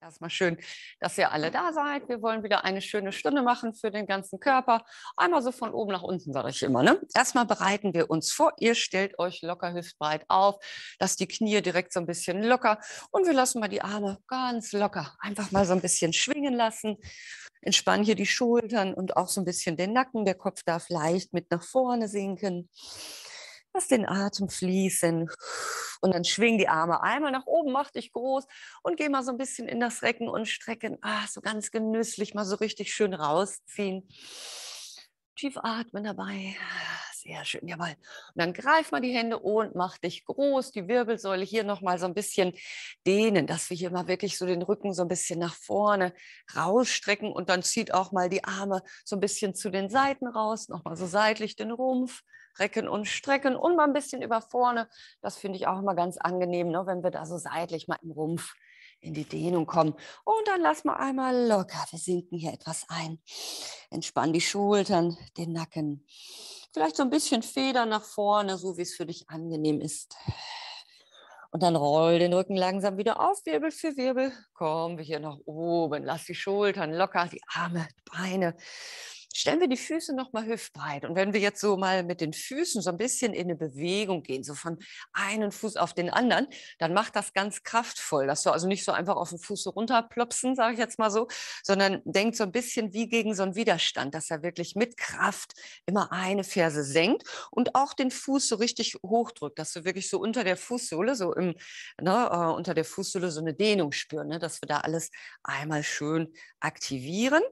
Erstmal schön, dass ihr alle da seid. Wir wollen wieder eine schöne Stunde machen für den ganzen Körper. Einmal so von oben nach unten, sage ich immer. Ne? Erstmal bereiten wir uns vor. Ihr stellt euch locker hüftbreit auf, lasst die Knie direkt so ein bisschen locker und wir lassen mal die Arme ganz locker einfach mal so ein bisschen schwingen lassen. Entspannen hier die Schultern und auch so ein bisschen den Nacken. Der Kopf darf leicht mit nach vorne sinken. Lass den Atem fließen. Und dann schwing die Arme einmal nach oben, mach dich groß und geh mal so ein bisschen in das Recken und Strecken. Ah, so ganz genüsslich, mal so richtig schön rausziehen. Tief atmen dabei. Sehr schön, jawohl. Und dann greif mal die Hände und mach dich groß. Die Wirbelsäule hier nochmal so ein bisschen dehnen, dass wir hier mal wirklich so den Rücken so ein bisschen nach vorne rausstrecken und dann zieht auch mal die Arme so ein bisschen zu den Seiten raus. Nochmal so seitlich den Rumpf Recken und Strecken und mal ein bisschen über vorne. Das finde ich auch immer ganz angenehm, ne, wenn wir da so seitlich mal im Rumpf in die Dehnung kommen. Und dann lass mal einmal locker. Wir sinken hier etwas ein. Entspann die Schultern, den Nacken. Vielleicht so ein bisschen Federn nach vorne, so wie es für dich angenehm ist. Und dann roll den Rücken langsam wieder auf, Wirbel für Wirbel. Kommen wir hier nach oben. Lass die Schultern locker, die Arme, die Beine stellen wir die Füße nochmal hüftbreit. Und wenn wir jetzt so mal mit den Füßen so ein bisschen in eine Bewegung gehen, so von einem Fuß auf den anderen, dann macht das ganz kraftvoll, dass du also nicht so einfach auf den Fuß so runterplopsen, sage ich jetzt mal so, sondern denkt so ein bisschen wie gegen so einen Widerstand, dass er wirklich mit Kraft immer eine Ferse senkt und auch den Fuß so richtig hochdrückt, dass du wirklich so unter der Fußsohle, so im, ne, äh, unter der Fußsohle so eine Dehnung spüren, ne, dass wir da alles einmal schön aktivieren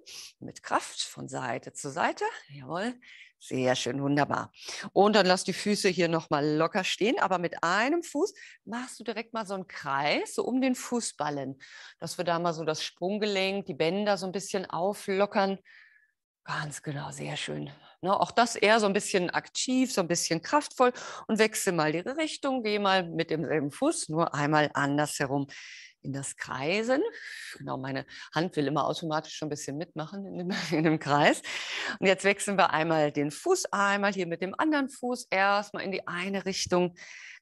mit Kraft von Seite Seite zur Seite. Jawohl. Sehr schön, wunderbar. Und dann lass die Füße hier nochmal locker stehen, aber mit einem Fuß machst du direkt mal so einen Kreis, so um den Fußballen, dass wir da mal so das Sprunggelenk, die Bänder so ein bisschen auflockern. Ganz genau, sehr schön. Ne, auch das eher so ein bisschen aktiv, so ein bisschen kraftvoll und wechsel mal die Richtung, geh mal mit demselben Fuß, nur einmal andersherum in das Kreisen. Genau, meine Hand will immer automatisch schon ein bisschen mitmachen in dem, in dem Kreis. Und jetzt wechseln wir einmal den Fuß, einmal hier mit dem anderen Fuß erstmal in die eine Richtung.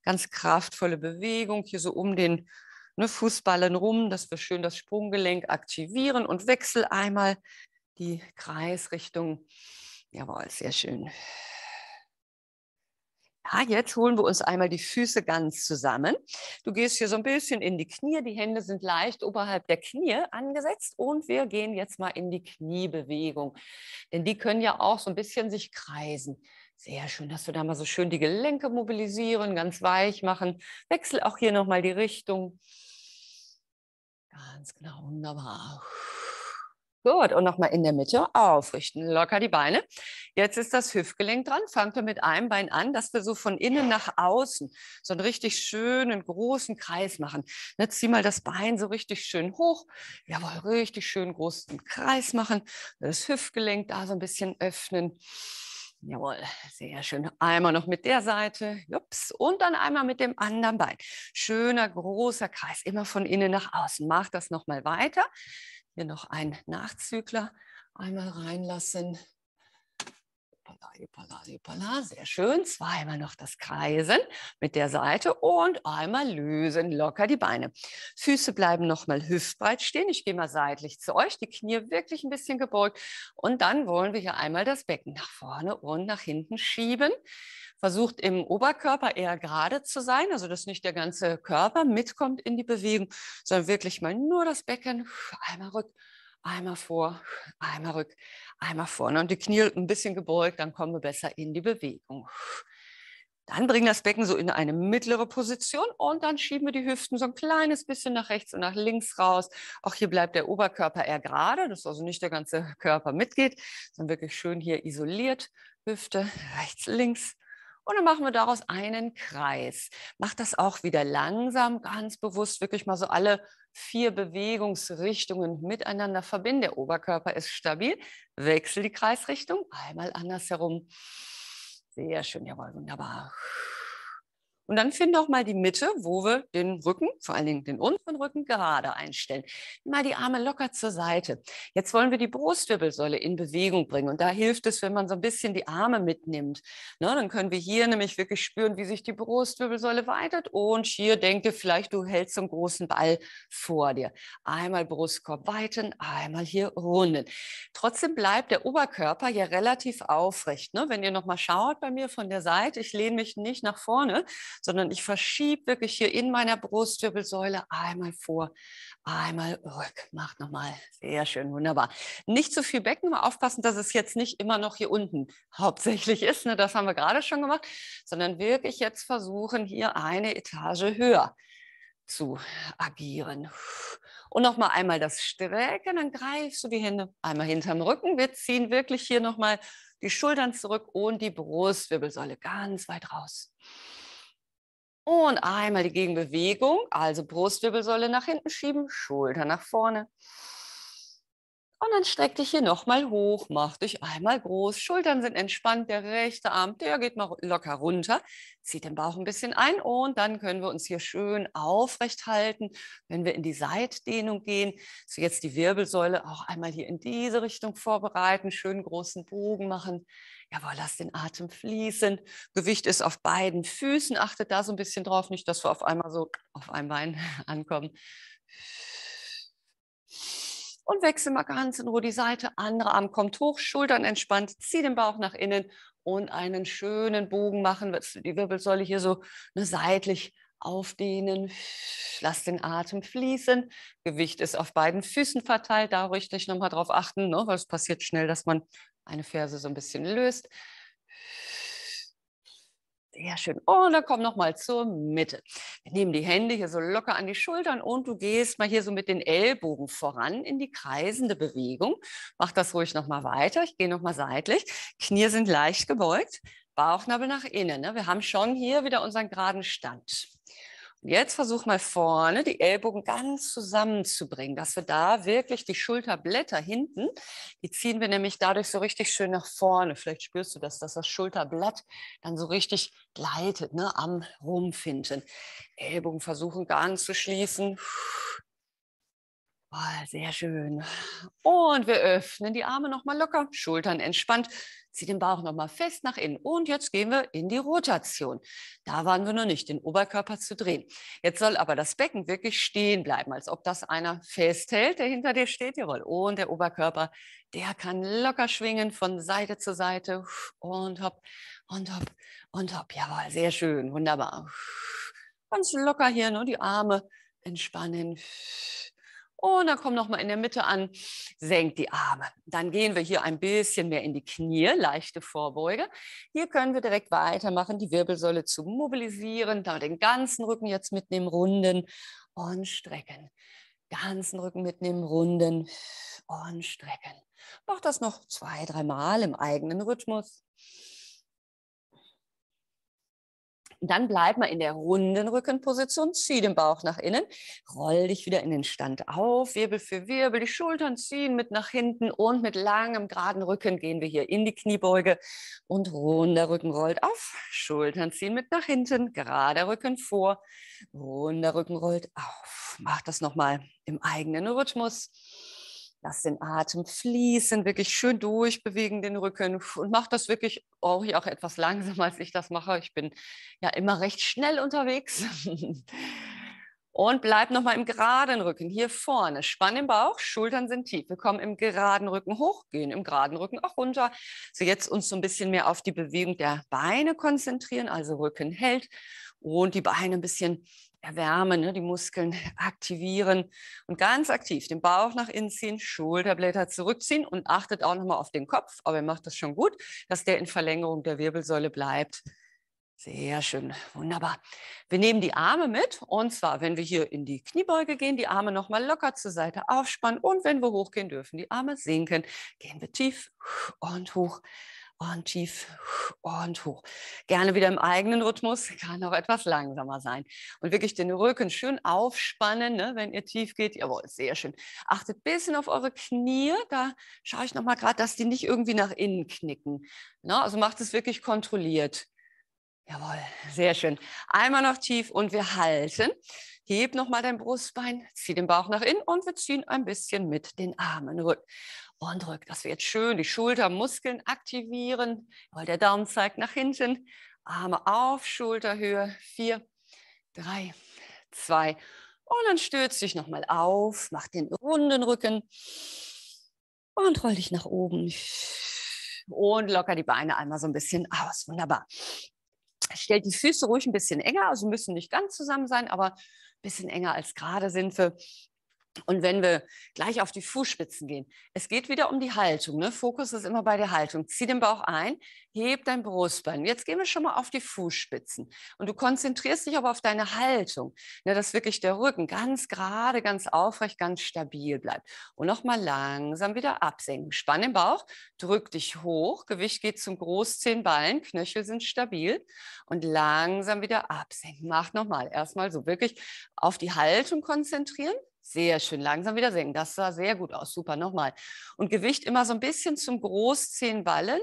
Ganz kraftvolle Bewegung hier so um den ne, Fußballen rum, dass wir schön das Sprunggelenk aktivieren und wechsel einmal die Kreisrichtung. Jawohl, sehr schön. Ja, jetzt holen wir uns einmal die Füße ganz zusammen. Du gehst hier so ein bisschen in die Knie. Die Hände sind leicht oberhalb der Knie angesetzt. Und wir gehen jetzt mal in die Kniebewegung. Denn die können ja auch so ein bisschen sich kreisen. Sehr schön, dass wir da mal so schön die Gelenke mobilisieren, ganz weich machen. Wechsel auch hier nochmal die Richtung. Ganz genau, wunderbar. Gut, und nochmal in der Mitte aufrichten, locker die Beine. Jetzt ist das Hüftgelenk dran. Fangen wir mit einem Bein an, dass wir so von innen nach außen so einen richtig schönen, großen Kreis machen. Jetzt ne, zieh mal das Bein so richtig schön hoch. Jawohl, richtig schön großen Kreis machen. Das Hüftgelenk da so ein bisschen öffnen. Jawohl, sehr schön. Einmal noch mit der Seite, jups, und dann einmal mit dem anderen Bein. Schöner, großer Kreis, immer von innen nach außen. Mach das nochmal weiter hier noch einen Nachzügler einmal reinlassen. Upala, upala, upala. Sehr schön. Zweimal noch das Kreisen mit der Seite und einmal lösen. Locker die Beine. Füße bleiben nochmal hüftbreit stehen. Ich gehe mal seitlich zu euch. Die Knie wirklich ein bisschen gebeugt. Und dann wollen wir hier einmal das Becken nach vorne und nach hinten schieben versucht im Oberkörper eher gerade zu sein, also dass nicht der ganze Körper mitkommt in die Bewegung, sondern wirklich mal nur das Becken, einmal rück, einmal vor, einmal rück, einmal vorne und die Knie ein bisschen gebeugt, dann kommen wir besser in die Bewegung. Dann bringen das Becken so in eine mittlere Position und dann schieben wir die Hüften so ein kleines bisschen nach rechts und nach links raus. Auch hier bleibt der Oberkörper eher gerade, dass also nicht der ganze Körper mitgeht, sondern wirklich schön hier isoliert. Hüfte rechts, links, und dann machen wir daraus einen Kreis. Mach das auch wieder langsam, ganz bewusst, wirklich mal so alle vier Bewegungsrichtungen miteinander verbinden. Der Oberkörper ist stabil. Wechsel die Kreisrichtung. Einmal andersherum. Sehr schön, jawohl, wunderbar. Und dann finde auch mal die Mitte, wo wir den Rücken, vor allen Dingen den unteren Rücken, gerade einstellen. Mal die Arme locker zur Seite. Jetzt wollen wir die Brustwirbelsäule in Bewegung bringen. Und da hilft es, wenn man so ein bisschen die Arme mitnimmt. Na, ne, dann können wir hier nämlich wirklich spüren, wie sich die Brustwirbelsäule weitet. Und hier denke vielleicht, du hältst so einen großen Ball vor dir. Einmal Brustkorb weiten, einmal hier runden. Trotzdem bleibt der Oberkörper ja relativ aufrecht. Ne? Wenn ihr nochmal schaut bei mir von der Seite, ich lehne mich nicht nach vorne, sondern ich verschiebe wirklich hier in meiner Brustwirbelsäule einmal vor, einmal rück. Macht nochmal. Sehr schön, wunderbar. Nicht zu so viel Becken, mal aufpassen, dass es jetzt nicht immer noch hier unten hauptsächlich ist. Ne? Das haben wir gerade schon gemacht, sondern wirklich jetzt versuchen, hier eine Etage höher zu agieren. Und nochmal einmal das Strecken, dann greifst du die Hände einmal hinterm Rücken. Wir ziehen wirklich hier nochmal die Schultern zurück und die Brustwirbelsäule ganz weit raus. Und einmal die Gegenbewegung, also Brustwirbelsäule nach hinten schieben, Schulter nach vorne. Und dann streck dich hier nochmal hoch, mach dich einmal groß. Schultern sind entspannt, der rechte Arm, der geht mal locker runter. Zieht den Bauch ein bisschen ein und dann können wir uns hier schön aufrecht halten, wenn wir in die Seitdehnung gehen. So jetzt die Wirbelsäule auch einmal hier in diese Richtung vorbereiten, schön großen Bogen machen. Jawohl, lass den Atem fließen. Gewicht ist auf beiden Füßen. Achtet da so ein bisschen drauf, nicht, dass wir auf einmal so auf einem Bein ankommen. Und wechsel mal ganz in Ruhe die Seite. Andere Arm kommt hoch, Schultern entspannt, zieh den Bauch nach innen und einen schönen Bogen machen. Die Wirbelsäule hier so ne, seitlich aufdehnen, lass den Atem fließen. Gewicht ist auf beiden Füßen verteilt, da ruhig dich nochmal drauf achten, ne? weil es passiert schnell, dass man eine Ferse so ein bisschen löst. Sehr schön. Und dann komm nochmal zur Mitte. Wir nehmen die Hände hier so locker an die Schultern und du gehst mal hier so mit den Ellbogen voran in die kreisende Bewegung. Mach das ruhig nochmal weiter. Ich gehe nochmal seitlich. Knie sind leicht gebeugt. Bauchnabel nach innen. Ne? Wir haben schon hier wieder unseren geraden Stand. Jetzt versuch mal vorne die Ellbogen ganz zusammenzubringen, dass wir da wirklich die Schulterblätter hinten, die ziehen wir nämlich dadurch so richtig schön nach vorne. Vielleicht spürst du das, dass das Schulterblatt dann so richtig gleitet ne, am Rumpf hinten. Ellbogen versuchen ganz zu schließen. Oh, sehr schön. Und wir öffnen die Arme nochmal locker, Schultern entspannt, zieh den Bauch nochmal fest nach innen. Und jetzt gehen wir in die Rotation. Da waren wir noch nicht, den Oberkörper zu drehen. Jetzt soll aber das Becken wirklich stehen bleiben, als ob das einer festhält, der hinter dir steht. Jawohl. Und der Oberkörper, der kann locker schwingen von Seite zu Seite. Und hopp, und hopp, und hopp. Jawohl, sehr schön, wunderbar. Ganz locker hier, nur ne? die Arme entspannen. Und dann komm nochmal in der Mitte an, senkt die Arme. Dann gehen wir hier ein bisschen mehr in die Knie, leichte Vorbeuge. Hier können wir direkt weitermachen, die Wirbelsäule zu mobilisieren, da den ganzen Rücken jetzt mitnehmen, runden und strecken. Ganzen Rücken mitnehmen, runden und strecken. Mach das noch zwei, dreimal im eigenen Rhythmus. Dann bleib mal in der runden Rückenposition, zieh den Bauch nach innen, roll dich wieder in den Stand auf, Wirbel für Wirbel, die Schultern ziehen mit nach hinten und mit langem geraden Rücken gehen wir hier in die Kniebeuge und runder Rücken rollt auf, Schultern ziehen mit nach hinten, gerader Rücken vor, runder Rücken rollt auf. Mach das nochmal im eigenen Rhythmus. Lass den Atem fließen, wirklich schön durchbewegen den Rücken und mach das wirklich auch, auch etwas langsamer, als ich das mache. Ich bin ja immer recht schnell unterwegs. Und bleib nochmal im geraden Rücken, hier vorne. Spann den Bauch, Schultern sind tief. Wir kommen im geraden Rücken hoch, gehen im geraden Rücken auch runter. So jetzt uns so ein bisschen mehr auf die Bewegung der Beine konzentrieren, also Rücken hält und die Beine ein bisschen erwärmen, ne, die Muskeln aktivieren und ganz aktiv den Bauch nach innen ziehen, Schulterblätter zurückziehen und achtet auch nochmal auf den Kopf, aber ihr macht das schon gut, dass der in Verlängerung der Wirbelsäule bleibt. Sehr schön, wunderbar. Wir nehmen die Arme mit und zwar, wenn wir hier in die Kniebeuge gehen, die Arme nochmal locker zur Seite aufspannen und wenn wir hochgehen dürfen, die Arme sinken, gehen wir tief und hoch und tief und hoch. Gerne wieder im eigenen Rhythmus, kann auch etwas langsamer sein. Und wirklich den Rücken schön aufspannen, ne, wenn ihr tief geht. Jawohl, sehr schön. Achtet ein bisschen auf eure Knie. Da schaue ich nochmal gerade, dass die nicht irgendwie nach innen knicken. Ne, also macht es wirklich kontrolliert. Jawohl, sehr schön. Einmal noch tief und wir halten. Heb nochmal dein Brustbein, zieh den Bauch nach innen und wir ziehen ein bisschen mit den Armen rück und drück, dass wir jetzt schön die Schultermuskeln aktivieren, weil der Daumen zeigt nach hinten. Arme auf, Schulterhöhe. Vier, drei, zwei. Und dann stürzt dich nochmal auf, mach den runden Rücken und roll dich nach oben. Und locker die Beine einmal so ein bisschen aus. Wunderbar. Stellt die Füße ruhig ein bisschen enger, also müssen nicht ganz zusammen sein, aber ein bisschen enger als gerade sind wir. Und wenn wir gleich auf die Fußspitzen gehen, es geht wieder um die Haltung. Ne? Fokus ist immer bei der Haltung. Zieh den Bauch ein, heb dein Brustbein. Jetzt gehen wir schon mal auf die Fußspitzen. Und du konzentrierst dich aber auf deine Haltung, ne? dass wirklich der Rücken ganz gerade, ganz aufrecht, ganz stabil bleibt. Und nochmal langsam wieder absenken. Spann den Bauch, drück dich hoch. Gewicht geht zum Großzehenballen, Knöchel sind stabil. Und langsam wieder absenken. Mach nochmal. Erstmal so wirklich auf die Haltung konzentrieren sehr schön langsam wieder senken. Das sah sehr gut aus. Super, nochmal. Und Gewicht immer so ein bisschen zum Großzehen ballen,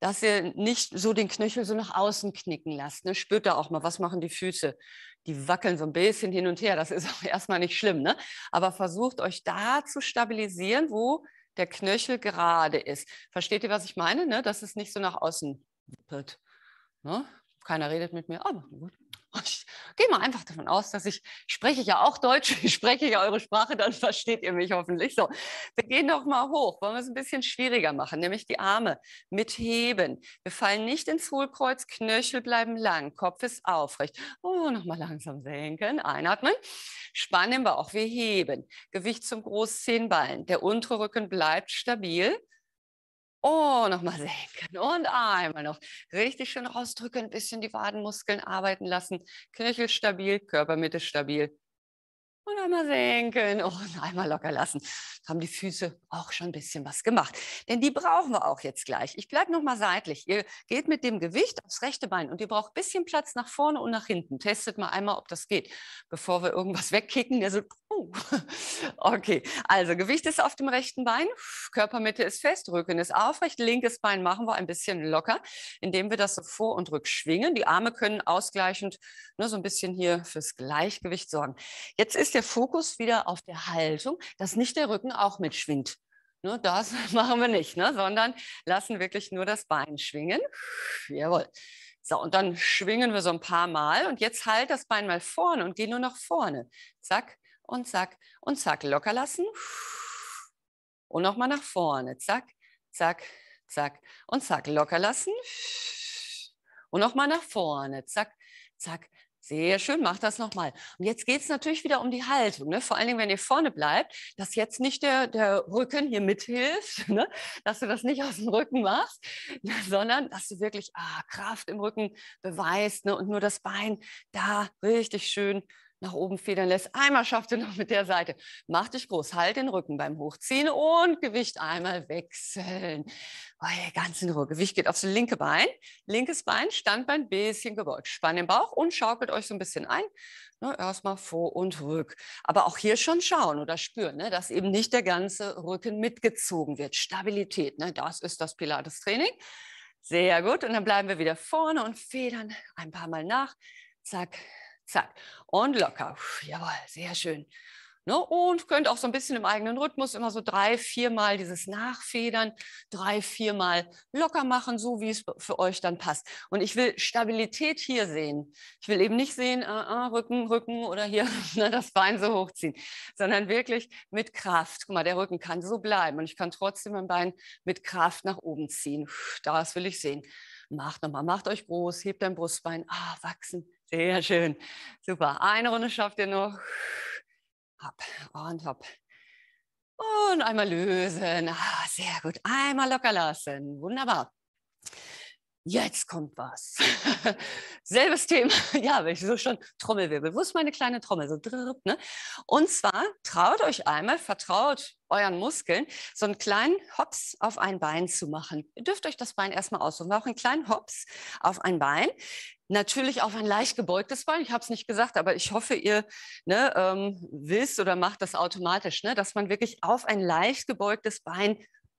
dass ihr nicht so den Knöchel so nach außen knicken lasst. Ne? Spürt da auch mal, was machen die Füße? Die wackeln so ein bisschen hin und her. Das ist auch erstmal nicht schlimm. Ne? Aber versucht euch da zu stabilisieren, wo der Knöchel gerade ist. Versteht ihr, was ich meine? Ne? Dass es nicht so nach außen wippelt. Ne? Keiner redet mit mir. Aber gut. Geh mal einfach davon aus, dass ich, ich spreche ja auch Deutsch, ich spreche ja eure Sprache, dann versteht ihr mich hoffentlich. So, wir gehen noch mal hoch, wollen wir es ein bisschen schwieriger machen, nämlich die Arme mitheben. Wir fallen nicht ins Hohlkreuz, Knöchel bleiben lang, Kopf ist aufrecht. Oh, nochmal langsam senken, einatmen. Spannen wir auch, wir heben. Gewicht zum Großzehenballen. Der untere Rücken bleibt stabil. Oh, nochmal senken und einmal noch richtig schön rausdrücken, ein bisschen die Wadenmuskeln arbeiten lassen, Knöchel stabil, Körpermitte stabil und einmal senken und einmal locker lassen. Haben die Füße auch schon ein bisschen was gemacht. Denn die brauchen wir auch jetzt gleich. Ich bleibe nochmal seitlich. Ihr geht mit dem Gewicht aufs rechte Bein und ihr braucht ein bisschen Platz nach vorne und nach hinten. Testet mal einmal, ob das geht, bevor wir irgendwas wegkicken. Also, uh. Okay, also Gewicht ist auf dem rechten Bein, Körpermitte ist fest, Rücken ist aufrecht, linkes Bein machen wir ein bisschen locker, indem wir das so vor und rück schwingen. Die Arme können ausgleichend ne, so ein bisschen hier fürs Gleichgewicht sorgen. Jetzt ist der Fokus wieder auf der Haltung, dass nicht der Rücken auch mitschwingt. Ne, das machen wir nicht, ne, sondern lassen wirklich nur das Bein schwingen. Jawohl. So, und dann schwingen wir so ein paar Mal und jetzt halt das Bein mal vorne und geh nur nach vorne. Zack und zack und zack. Locker lassen. Und nochmal nach vorne. Zack, zack, zack und zack. Locker lassen. Und nochmal nach vorne. Zack, zack sehr schön, mach das nochmal. Und jetzt geht es natürlich wieder um die Haltung. Ne? Vor allen Dingen, wenn ihr vorne bleibt, dass jetzt nicht der, der Rücken hier mithilft, ne? dass du das nicht aus dem Rücken machst, sondern dass du wirklich ah, Kraft im Rücken beweist ne? und nur das Bein da richtig schön nach oben federn lässt. Einmal schafft ihr noch mit der Seite. Mach dich groß, halt den Rücken beim Hochziehen und Gewicht einmal wechseln. Oh, ganz in Ruhe. Gewicht geht aufs linke Bein, linkes Bein, Standbein, bisschen gebeugt. Spann den Bauch und schaukelt euch so ein bisschen ein. Ne, erstmal vor und rück. Aber auch hier schon schauen oder spüren, ne, dass eben nicht der ganze Rücken mitgezogen wird. Stabilität, ne, das ist das Pilates-Training. Sehr gut. Und dann bleiben wir wieder vorne und federn ein paar Mal nach. Zack, zack. Und locker. Puh, jawohl, sehr schön. Ne? Und könnt auch so ein bisschen im eigenen Rhythmus immer so drei, viermal dieses Nachfedern, drei, viermal locker machen, so wie es für euch dann passt. Und ich will Stabilität hier sehen. Ich will eben nicht sehen, äh, äh, Rücken, Rücken oder hier ne, das Bein so hochziehen, sondern wirklich mit Kraft. Guck mal, der Rücken kann so bleiben und ich kann trotzdem mein Bein mit Kraft nach oben ziehen. Das will ich sehen. Macht nochmal, macht euch groß, hebt dein Brustbein, ah, wachsen sehr schön. Super. Eine Runde schafft ihr noch. Hopp und hopp. Und einmal lösen. Ah, sehr gut. Einmal locker lassen. Wunderbar. Jetzt kommt was. Selbes Thema. Ja, wenn ich so schon Trommelwirbel. Wo ist meine kleine Trommel? So drrrr, ne? Und zwar traut euch einmal, vertraut euren Muskeln, so einen kleinen Hops auf ein Bein zu machen. Ihr dürft euch das Bein erstmal aussuchen. Auch einen kleinen Hops auf ein Bein. Natürlich auf ein leicht gebeugtes Bein. Ich habe es nicht gesagt, aber ich hoffe, ihr ne, ähm, wisst oder macht das automatisch, ne, dass man wirklich auf ein leicht gebeugtes Bein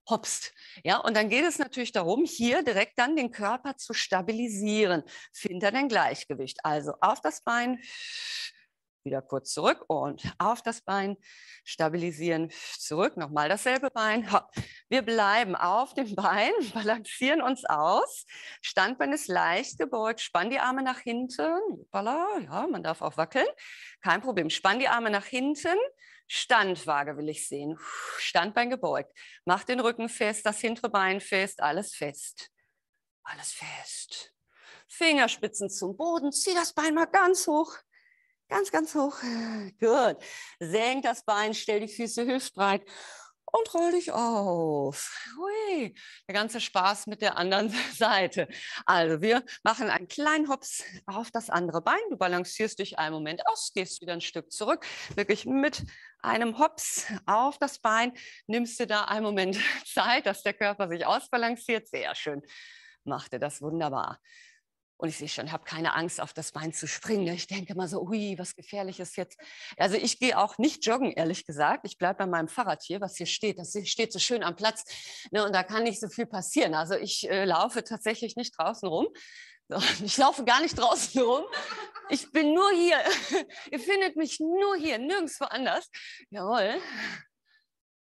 hopst. Ja, und dann geht es natürlich darum, hier direkt dann den Körper zu stabilisieren. Findet er denn Gleichgewicht? Also auf das Bein wieder kurz zurück und auf das Bein, stabilisieren, zurück, nochmal dasselbe Bein. Wir bleiben auf dem Bein, balancieren uns aus. Standbein ist leicht gebeugt, spann die Arme nach hinten. ja, man darf auch wackeln, kein Problem. Spann die Arme nach hinten. Standwaage will ich sehen. Standbein gebeugt. Mach den Rücken fest, das hintere Bein fest, alles fest. Alles fest. Fingerspitzen zum Boden, zieh das Bein mal ganz hoch. Ganz, ganz hoch. Gut. Senk das Bein, stell die Füße hüftbreit und roll dich auf. Hui. Der ganze Spaß mit der anderen Seite. Also wir machen einen kleinen Hops auf das andere Bein. Du balancierst dich einen Moment aus, gehst wieder ein Stück zurück, wirklich mit einem Hops auf das Bein. Nimmst du da einen Moment Zeit, dass der Körper sich ausbalanciert. Sehr schön. Macht er das wunderbar. Und ich sehe schon, ich habe keine Angst, auf das Bein zu springen. Ne? Ich denke mal so, ui, was gefährlich ist jetzt. Also ich gehe auch nicht joggen, ehrlich gesagt. Ich bleibe bei meinem Fahrrad hier, was hier steht. Das steht so schön am Platz. Ne, und da kann nicht so viel passieren. Also ich äh, laufe tatsächlich nicht draußen rum. Ich laufe gar nicht draußen rum. Ich bin nur hier. Ihr findet mich nur hier, nirgendwo anders. Jawohl.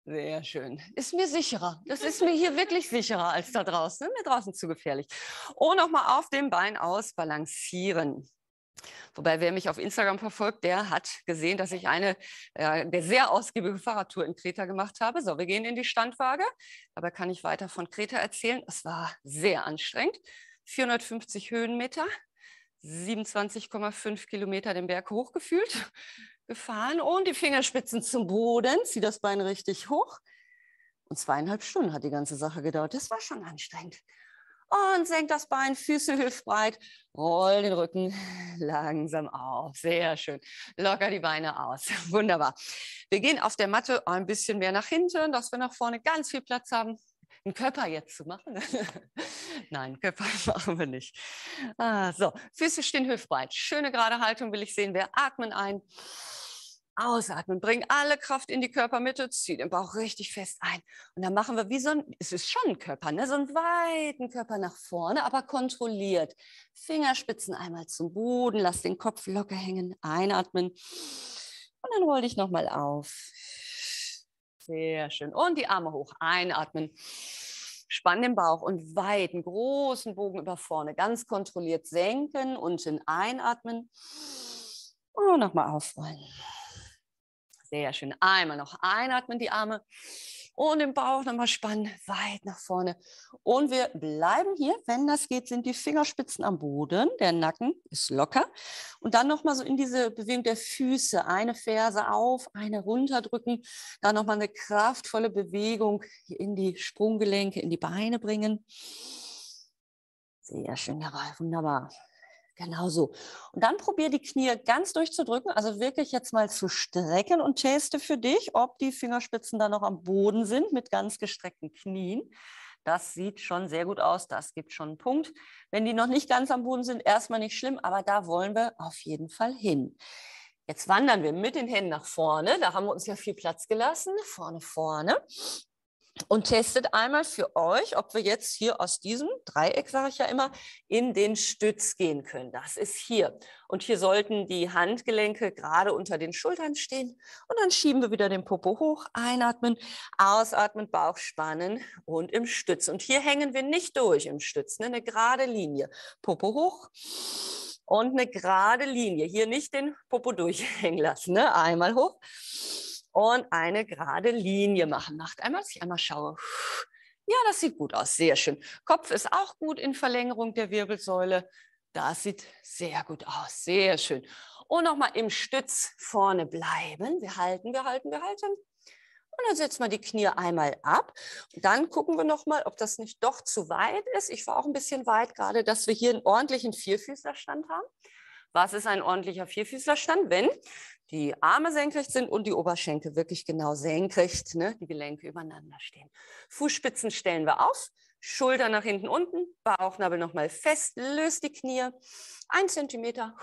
Sehr schön. Ist mir sicherer. Das ist mir hier wirklich sicherer als da draußen. Mir draußen zu gefährlich. Und oh, nochmal auf dem Bein ausbalancieren. Wobei, wer mich auf Instagram verfolgt, der hat gesehen, dass ich eine äh, sehr ausgiebige Fahrradtour in Kreta gemacht habe. So, wir gehen in die Standwaage. Dabei kann ich weiter von Kreta erzählen. Es war sehr anstrengend. 450 Höhenmeter, 27,5 Kilometer den Berg hochgefühlt gefahren und die Fingerspitzen zum Boden, zieh das Bein richtig hoch. Und zweieinhalb Stunden hat die ganze Sache gedauert. Das war schon anstrengend. Und senk das Bein, Füße hüftbreit, roll den Rücken langsam auf. Sehr schön. Locker die Beine aus. Wunderbar. Wir gehen auf der Matte ein bisschen mehr nach hinten, dass wir nach vorne ganz viel Platz haben einen Körper jetzt zu machen. Nein, Körper machen wir nicht. Ah, so, Füße stehen hüftbreit. Schöne gerade Haltung will ich sehen. Wir atmen ein, ausatmen, bringen alle Kraft in die Körpermitte, zieh den Bauch richtig fest ein. Und dann machen wir wie so ein, es ist schon ein Körper, ne? so einen weiten Körper nach vorne, aber kontrolliert. Fingerspitzen einmal zum Boden, lass den Kopf locker hängen, einatmen. Und dann roll dich nochmal auf. Sehr schön. Und die Arme hoch. Einatmen. Spann den Bauch und weiten, großen Bogen über vorne. Ganz kontrolliert senken, unten einatmen. Und nochmal aufrollen. Sehr schön. Einmal noch einatmen, die Arme und den Bauch nochmal spannen, weit nach vorne. Und wir bleiben hier, wenn das geht, sind die Fingerspitzen am Boden, der Nacken ist locker. Und dann nochmal so in diese Bewegung der Füße, eine Ferse auf, eine runterdrücken, dann nochmal eine kraftvolle Bewegung in die Sprunggelenke, in die Beine bringen. Sehr schön dabei, wunderbar. Genau so. Und dann probier die Knie ganz durchzudrücken, also wirklich jetzt mal zu strecken und teste für dich, ob die Fingerspitzen dann noch am Boden sind mit ganz gestreckten Knien. Das sieht schon sehr gut aus, das gibt schon einen Punkt. Wenn die noch nicht ganz am Boden sind, erstmal nicht schlimm, aber da wollen wir auf jeden Fall hin. Jetzt wandern wir mit den Händen nach vorne, da haben wir uns ja viel Platz gelassen, vorne, vorne und testet einmal für euch, ob wir jetzt hier aus diesem Dreieck, sage ich ja immer, in den Stütz gehen können. Das ist hier. Und hier sollten die Handgelenke gerade unter den Schultern stehen. Und dann schieben wir wieder den Popo hoch, einatmen, ausatmen, Bauch spannen und im Stütz. Und hier hängen wir nicht durch im Stütz, ne? eine gerade Linie. Popo hoch und eine gerade Linie. Hier nicht den Popo durchhängen lassen. Ne? Einmal hoch und eine gerade Linie machen. Macht einmal, dass ich einmal schaue. Ja, das sieht gut aus. Sehr schön. Kopf ist auch gut in Verlängerung der Wirbelsäule. Das sieht sehr gut aus. Sehr schön. Und nochmal im Stütz vorne bleiben. Wir halten, wir halten, wir halten. Und dann setzen wir die Knie einmal ab. Und dann gucken wir nochmal, ob das nicht doch zu weit ist. Ich war auch ein bisschen weit gerade, dass wir hier einen ordentlichen Vierfüßlerstand haben. Was ist ein ordentlicher Vierfüßlerstand? Wenn die Arme senkrecht sind und die Oberschenkel wirklich genau senkrecht, ne? die Gelenke übereinander stehen. Fußspitzen stellen wir auf, Schulter nach hinten unten, Bauchnabel nochmal fest, löst die Knie. Ein Zentimeter,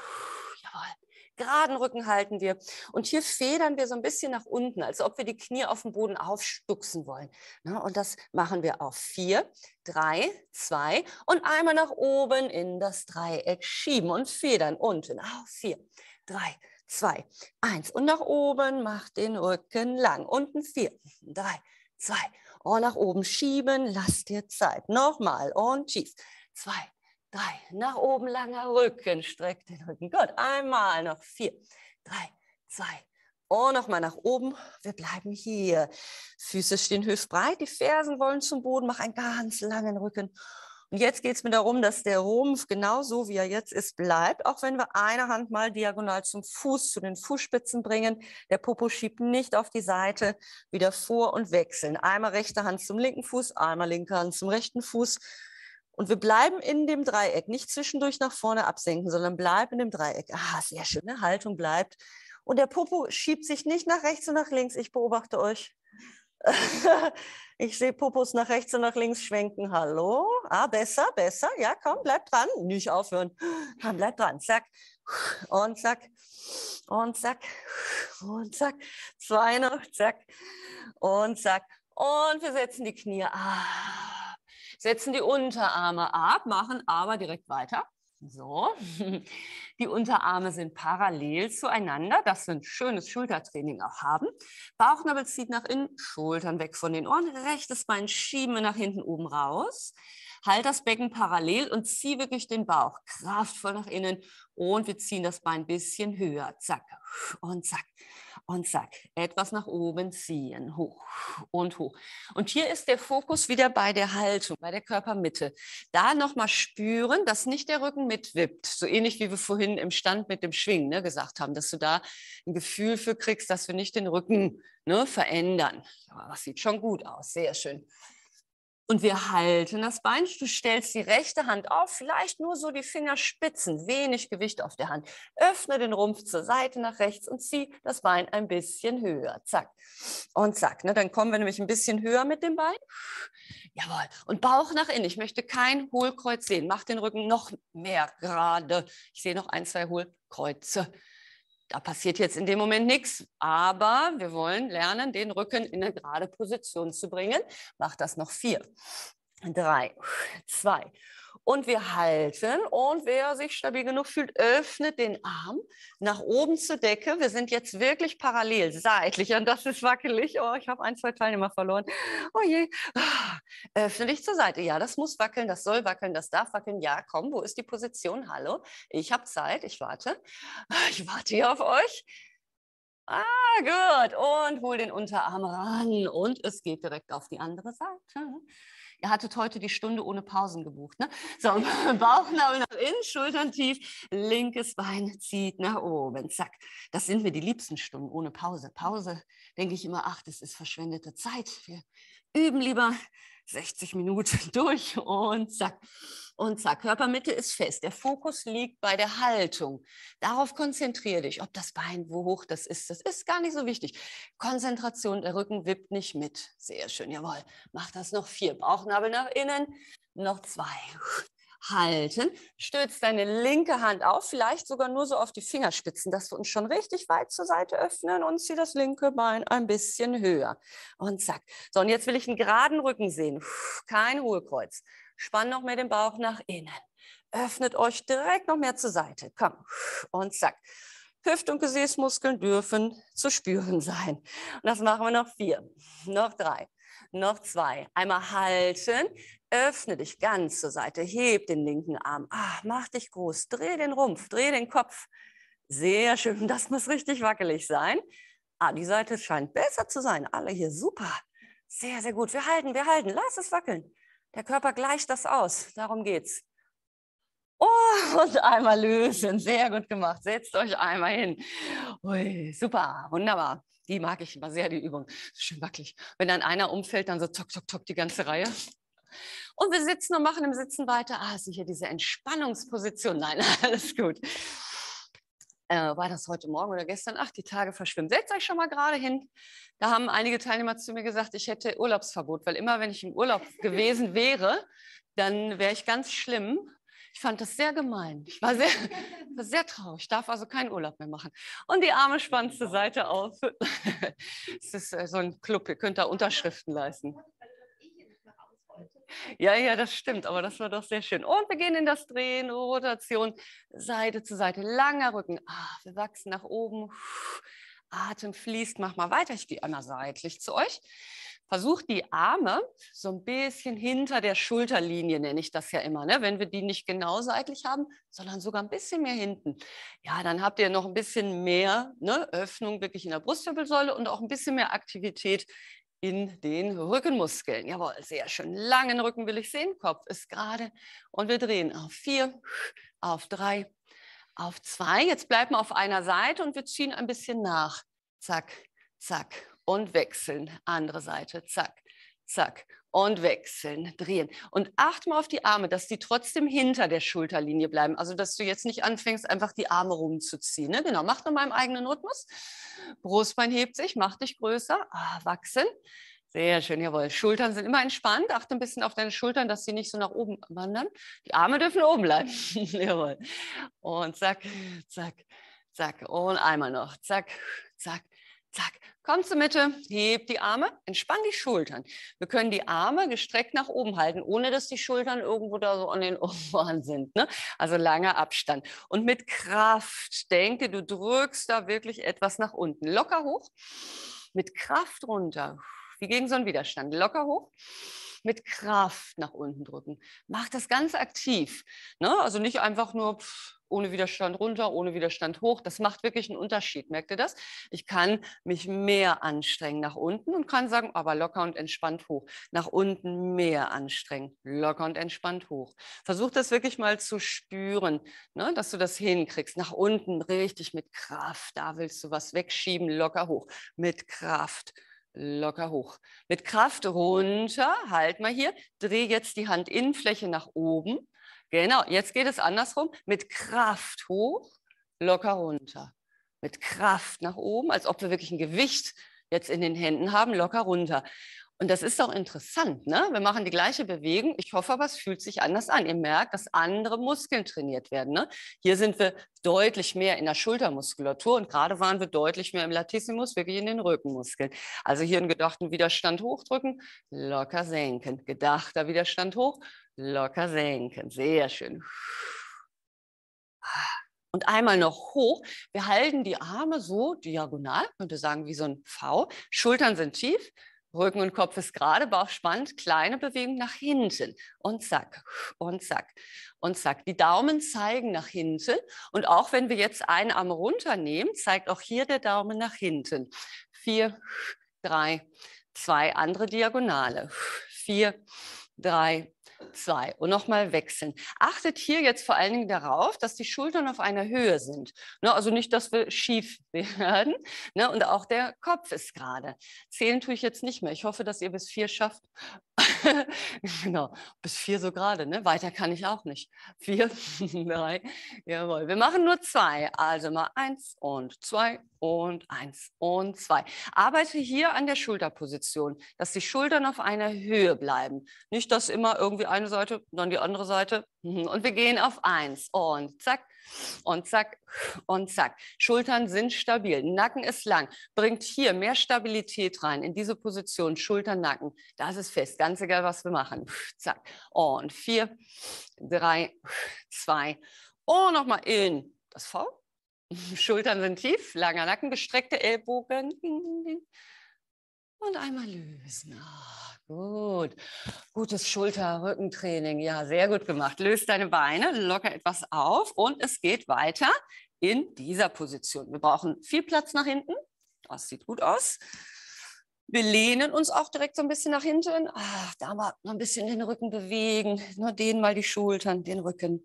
jawohl. Geraden Rücken halten wir. Und hier federn wir so ein bisschen nach unten, als ob wir die Knie auf dem Boden aufstützen wollen. Ne? Und das machen wir auf vier, drei, zwei und einmal nach oben in das Dreieck schieben und federn unten auf vier, drei, zwei, eins und nach oben, macht den Rücken lang. Unten vier, drei, zwei und nach oben schieben, lass dir Zeit. Nochmal und schief. Zwei, drei, nach oben langer Rücken, streck den Rücken. Gut, einmal noch vier, drei, zwei und oh, nochmal nach oben. Wir bleiben hier. Füße stehen hüftbreit, die Fersen wollen zum Boden, mach einen ganz langen Rücken. Und jetzt geht es mir darum, dass der Rumpf genauso wie er jetzt ist, bleibt, auch wenn wir eine Hand mal diagonal zum Fuß, zu den Fußspitzen bringen. Der Popo schiebt nicht auf die Seite, wieder vor und wechseln. Einmal rechte Hand zum linken Fuß, einmal linke Hand zum rechten Fuß. Und wir bleiben in dem Dreieck, nicht zwischendurch nach vorne absenken, sondern bleiben in dem Dreieck. Ah, sehr schöne Haltung bleibt. Und der Popo schiebt sich nicht nach rechts und nach links. Ich beobachte euch. ich sehe Popos nach rechts und nach links schwenken. Hallo? Ah, besser, besser. Ja, komm, bleib dran. Nicht aufhören. Komm, bleib dran. Zack. Und zack. Und zack. Und zack. Zwei noch. Zack. Und zack. Und wir setzen die Knie. Ah setzen die Unterarme ab, machen aber direkt weiter. So, die Unterarme sind parallel zueinander, Das ist ein schönes Schultertraining auch haben. Bauchnabel zieht nach innen, Schultern weg von den Ohren, rechtes Bein schieben wir nach hinten oben raus. Halt das Becken parallel und zieh wirklich den Bauch kraftvoll nach innen und wir ziehen das Bein ein bisschen höher. Zack und zack und zack. Etwas nach oben ziehen. Hoch und hoch. Und hier ist der Fokus wieder bei der Haltung, bei der Körpermitte. Da nochmal spüren, dass nicht der Rücken mitwippt. So ähnlich wie wir vorhin im Stand mit dem Schwingen ne, gesagt haben, dass du da ein Gefühl für kriegst, dass wir nicht den Rücken ne, verändern. Ja, das sieht schon gut aus. Sehr schön. Und wir halten das Bein. Du stellst die rechte Hand auf, vielleicht nur so die Fingerspitzen, wenig Gewicht auf der Hand. Öffne den Rumpf zur Seite nach rechts und zieh das Bein ein bisschen höher. Zack. Und zack. Ne? Dann kommen wir nämlich ein bisschen höher mit dem Bein. Jawohl. Und Bauch nach innen. Ich möchte kein Hohlkreuz sehen. Mach den Rücken noch mehr gerade. Ich sehe noch ein, zwei Hohlkreuze da passiert jetzt in dem Moment nichts, aber wir wollen lernen, den Rücken in eine gerade Position zu bringen. Mach das noch vier, drei, zwei und wir halten und wer sich stabil genug fühlt, öffnet den Arm nach oben zur Decke. Wir sind jetzt wirklich parallel, seitlich und das ist wackelig. Oh, ich habe ein, zwei Teilnehmer verloren. Oh je. Öffne dich zur Seite. Ja, das muss wackeln, das soll wackeln, das darf wackeln. Ja, komm, wo ist die Position? Hallo, ich habe Zeit, ich warte. Ich warte hier auf euch. Ah, gut. Und hol den Unterarm ran und es geht direkt auf die andere Seite. Ihr hattet heute die Stunde ohne Pausen gebucht. Ne? So, Bauchnabel nach innen, Schultern tief, linkes Bein zieht nach oben. Zack. Das sind mir die liebsten Stunden ohne Pause. Pause denke ich immer, ach, das ist verschwendete Zeit. Wir üben lieber 60 Minuten durch und zack. Und zack, Körpermitte ist fest. Der Fokus liegt bei der Haltung. Darauf konzentriere dich, ob das Bein, wo hoch das ist. Das ist gar nicht so wichtig. Konzentration, der Rücken wippt nicht mit. Sehr schön, jawohl. Mach das noch vier. Bauchnabel nach innen. Noch zwei halten, stützt deine linke Hand auf, vielleicht sogar nur so auf die Fingerspitzen, dass wir uns schon richtig weit zur Seite öffnen und zieh das linke Bein ein bisschen höher. Und zack. So, und jetzt will ich einen geraden Rücken sehen. Puh, kein Hohlkreuz. Spann noch mehr den Bauch nach innen. Öffnet euch direkt noch mehr zur Seite. Komm. Und zack. Hüft- und Gesäßmuskeln dürfen zu spüren sein. Und das machen wir noch vier, noch drei, noch zwei. Einmal halten, öffne dich ganz zur Seite, heb den linken Arm, Ach, mach dich groß, dreh den Rumpf, dreh den Kopf. Sehr schön, das muss richtig wackelig sein. Ah, die Seite scheint besser zu sein. Alle hier super. Sehr, sehr gut. Wir halten, wir halten. Lass es wackeln. Der Körper gleicht das aus. Darum geht's. Oh, und einmal lösen. Sehr gut gemacht. Setzt euch einmal hin. Ui, super, wunderbar. Die mag ich immer sehr, die Übung. Schön wackelig. Wenn dann einer umfällt, dann so tok, tok, tok die ganze Reihe. Und wir sitzen und machen im Sitzen weiter. Ah, sicher diese Entspannungsposition. Nein, alles gut. Äh, war das heute Morgen oder gestern? Ach, die Tage verschwimmen. Setzt euch schon mal gerade hin. Da haben einige Teilnehmer zu mir gesagt, ich hätte Urlaubsverbot, weil immer, wenn ich im Urlaub gewesen wäre, dann wäre ich ganz schlimm ich fand das sehr gemein. Ich war sehr, war sehr traurig. Ich darf also keinen Urlaub mehr machen. Und die Arme spannen zur Seite auf. Es ist äh, so ein Club, ihr könnt da Unterschriften leisten. Ja, ja, das stimmt, aber das war doch sehr schön. Und wir gehen in das Drehen, Rotation, Seite zu Seite, langer Rücken. Ah, wir wachsen nach oben. Atem fließt, mach mal weiter. Ich gehe anderseitig zu euch versucht die Arme so ein bisschen hinter der Schulterlinie, nenne ich das ja immer, ne? wenn wir die nicht genau seitlich haben, sondern sogar ein bisschen mehr hinten. Ja, dann habt ihr noch ein bisschen mehr ne? Öffnung wirklich in der Brustwirbelsäule und auch ein bisschen mehr Aktivität in den Rückenmuskeln. Jawohl, sehr schön. Langen Rücken will ich sehen, Kopf ist gerade. Und wir drehen auf vier, auf drei, auf zwei. Jetzt bleiben wir auf einer Seite und wir ziehen ein bisschen nach. Zack, zack und wechseln. Andere Seite, zack, zack und wechseln, drehen. Und acht mal auf die Arme, dass die trotzdem hinter der Schulterlinie bleiben. Also, dass du jetzt nicht anfängst, einfach die Arme rumzuziehen. Ne? Genau, mach nochmal im eigenen Rhythmus. Brustbein hebt sich, mach dich größer, ah, wachsen. Sehr schön, jawohl. Schultern sind immer entspannt. Achte ein bisschen auf deine Schultern, dass sie nicht so nach oben wandern. Die Arme dürfen oben bleiben. jawohl. Und zack, zack, zack. Und einmal noch. Zack, zack, zack. Komm zur Mitte, heb die Arme, entspann die Schultern. Wir können die Arme gestreckt nach oben halten, ohne dass die Schultern irgendwo da so an den Ohren sind. Ne? Also langer Abstand. Und mit Kraft, denke, du drückst da wirklich etwas nach unten. Locker hoch, mit Kraft runter, wie gegen so einen Widerstand. Locker hoch mit Kraft nach unten drücken. Mach das ganz aktiv. Ne? Also nicht einfach nur, pff, ohne Widerstand runter, ohne Widerstand hoch. Das macht wirklich einen Unterschied, merkt ihr das? Ich kann mich mehr anstrengen nach unten und kann sagen, aber locker und entspannt hoch. Nach unten mehr anstrengen, locker und entspannt hoch. Versuch das wirklich mal zu spüren, ne, dass du das hinkriegst. Nach unten richtig mit Kraft, da willst du was wegschieben, locker hoch. Mit Kraft locker hoch. Mit Kraft runter, halt mal hier, dreh jetzt die Handinnenfläche nach oben Genau, jetzt geht es andersrum. Mit Kraft hoch, locker runter. Mit Kraft nach oben, als ob wir wirklich ein Gewicht jetzt in den Händen haben, locker runter. Und das ist auch interessant, ne? Wir machen die gleiche Bewegung. Ich hoffe aber, es fühlt sich anders an. Ihr merkt, dass andere Muskeln trainiert werden. Ne? Hier sind wir deutlich mehr in der Schultermuskulatur und gerade waren wir deutlich mehr im Latissimus, wirklich in den Rückenmuskeln. Also hier einen gedachten Widerstand hochdrücken, locker senken. Gedachter Widerstand hoch, Locker senken. Sehr schön. Und einmal noch hoch. Wir halten die Arme so diagonal, könnte sagen wie so ein V. Schultern sind tief, Rücken und Kopf ist gerade, Bauch spannt, kleine Bewegung nach hinten und zack und zack und zack. Die Daumen zeigen nach hinten und auch wenn wir jetzt einen Arm runternehmen, zeigt auch hier der Daumen nach hinten. Vier, drei, zwei, andere Diagonale. Vier, drei, zwei und nochmal wechseln. Achtet hier jetzt vor allen Dingen darauf, dass die Schultern auf einer Höhe sind. Ne, also nicht, dass wir schief werden. Ne, und auch der Kopf ist gerade. Zählen tue ich jetzt nicht mehr. Ich hoffe, dass ihr bis vier schafft. genau, bis vier so gerade, ne? Weiter kann ich auch nicht. Vier, drei, jawohl. Wir machen nur zwei. Also mal eins und zwei und eins und zwei. Arbeite hier an der Schulterposition, dass die Schultern auf einer Höhe bleiben. Nicht, dass immer irgendwie eine Seite, dann die andere Seite, Mhm, und wir gehen auf eins und zack und zack und zack. Schultern sind stabil, Nacken ist lang. Bringt hier mehr Stabilität rein in diese Position, Schultern, Nacken. Das ist fest, ganz egal, was wir machen. Zack und vier, drei, zwei und nochmal in das V. Schultern sind tief, langer Nacken, gestreckte Ellbogen. Und einmal lösen. Ach, gut. Gutes Schulter-Rückentraining. Ja, sehr gut gemacht. Löst deine Beine locker etwas auf und es geht weiter in dieser Position. Wir brauchen viel Platz nach hinten. Das sieht gut aus. Wir lehnen uns auch direkt so ein bisschen nach hinten. Ach, da mal noch ein bisschen den Rücken bewegen. Nur den mal die Schultern, den Rücken.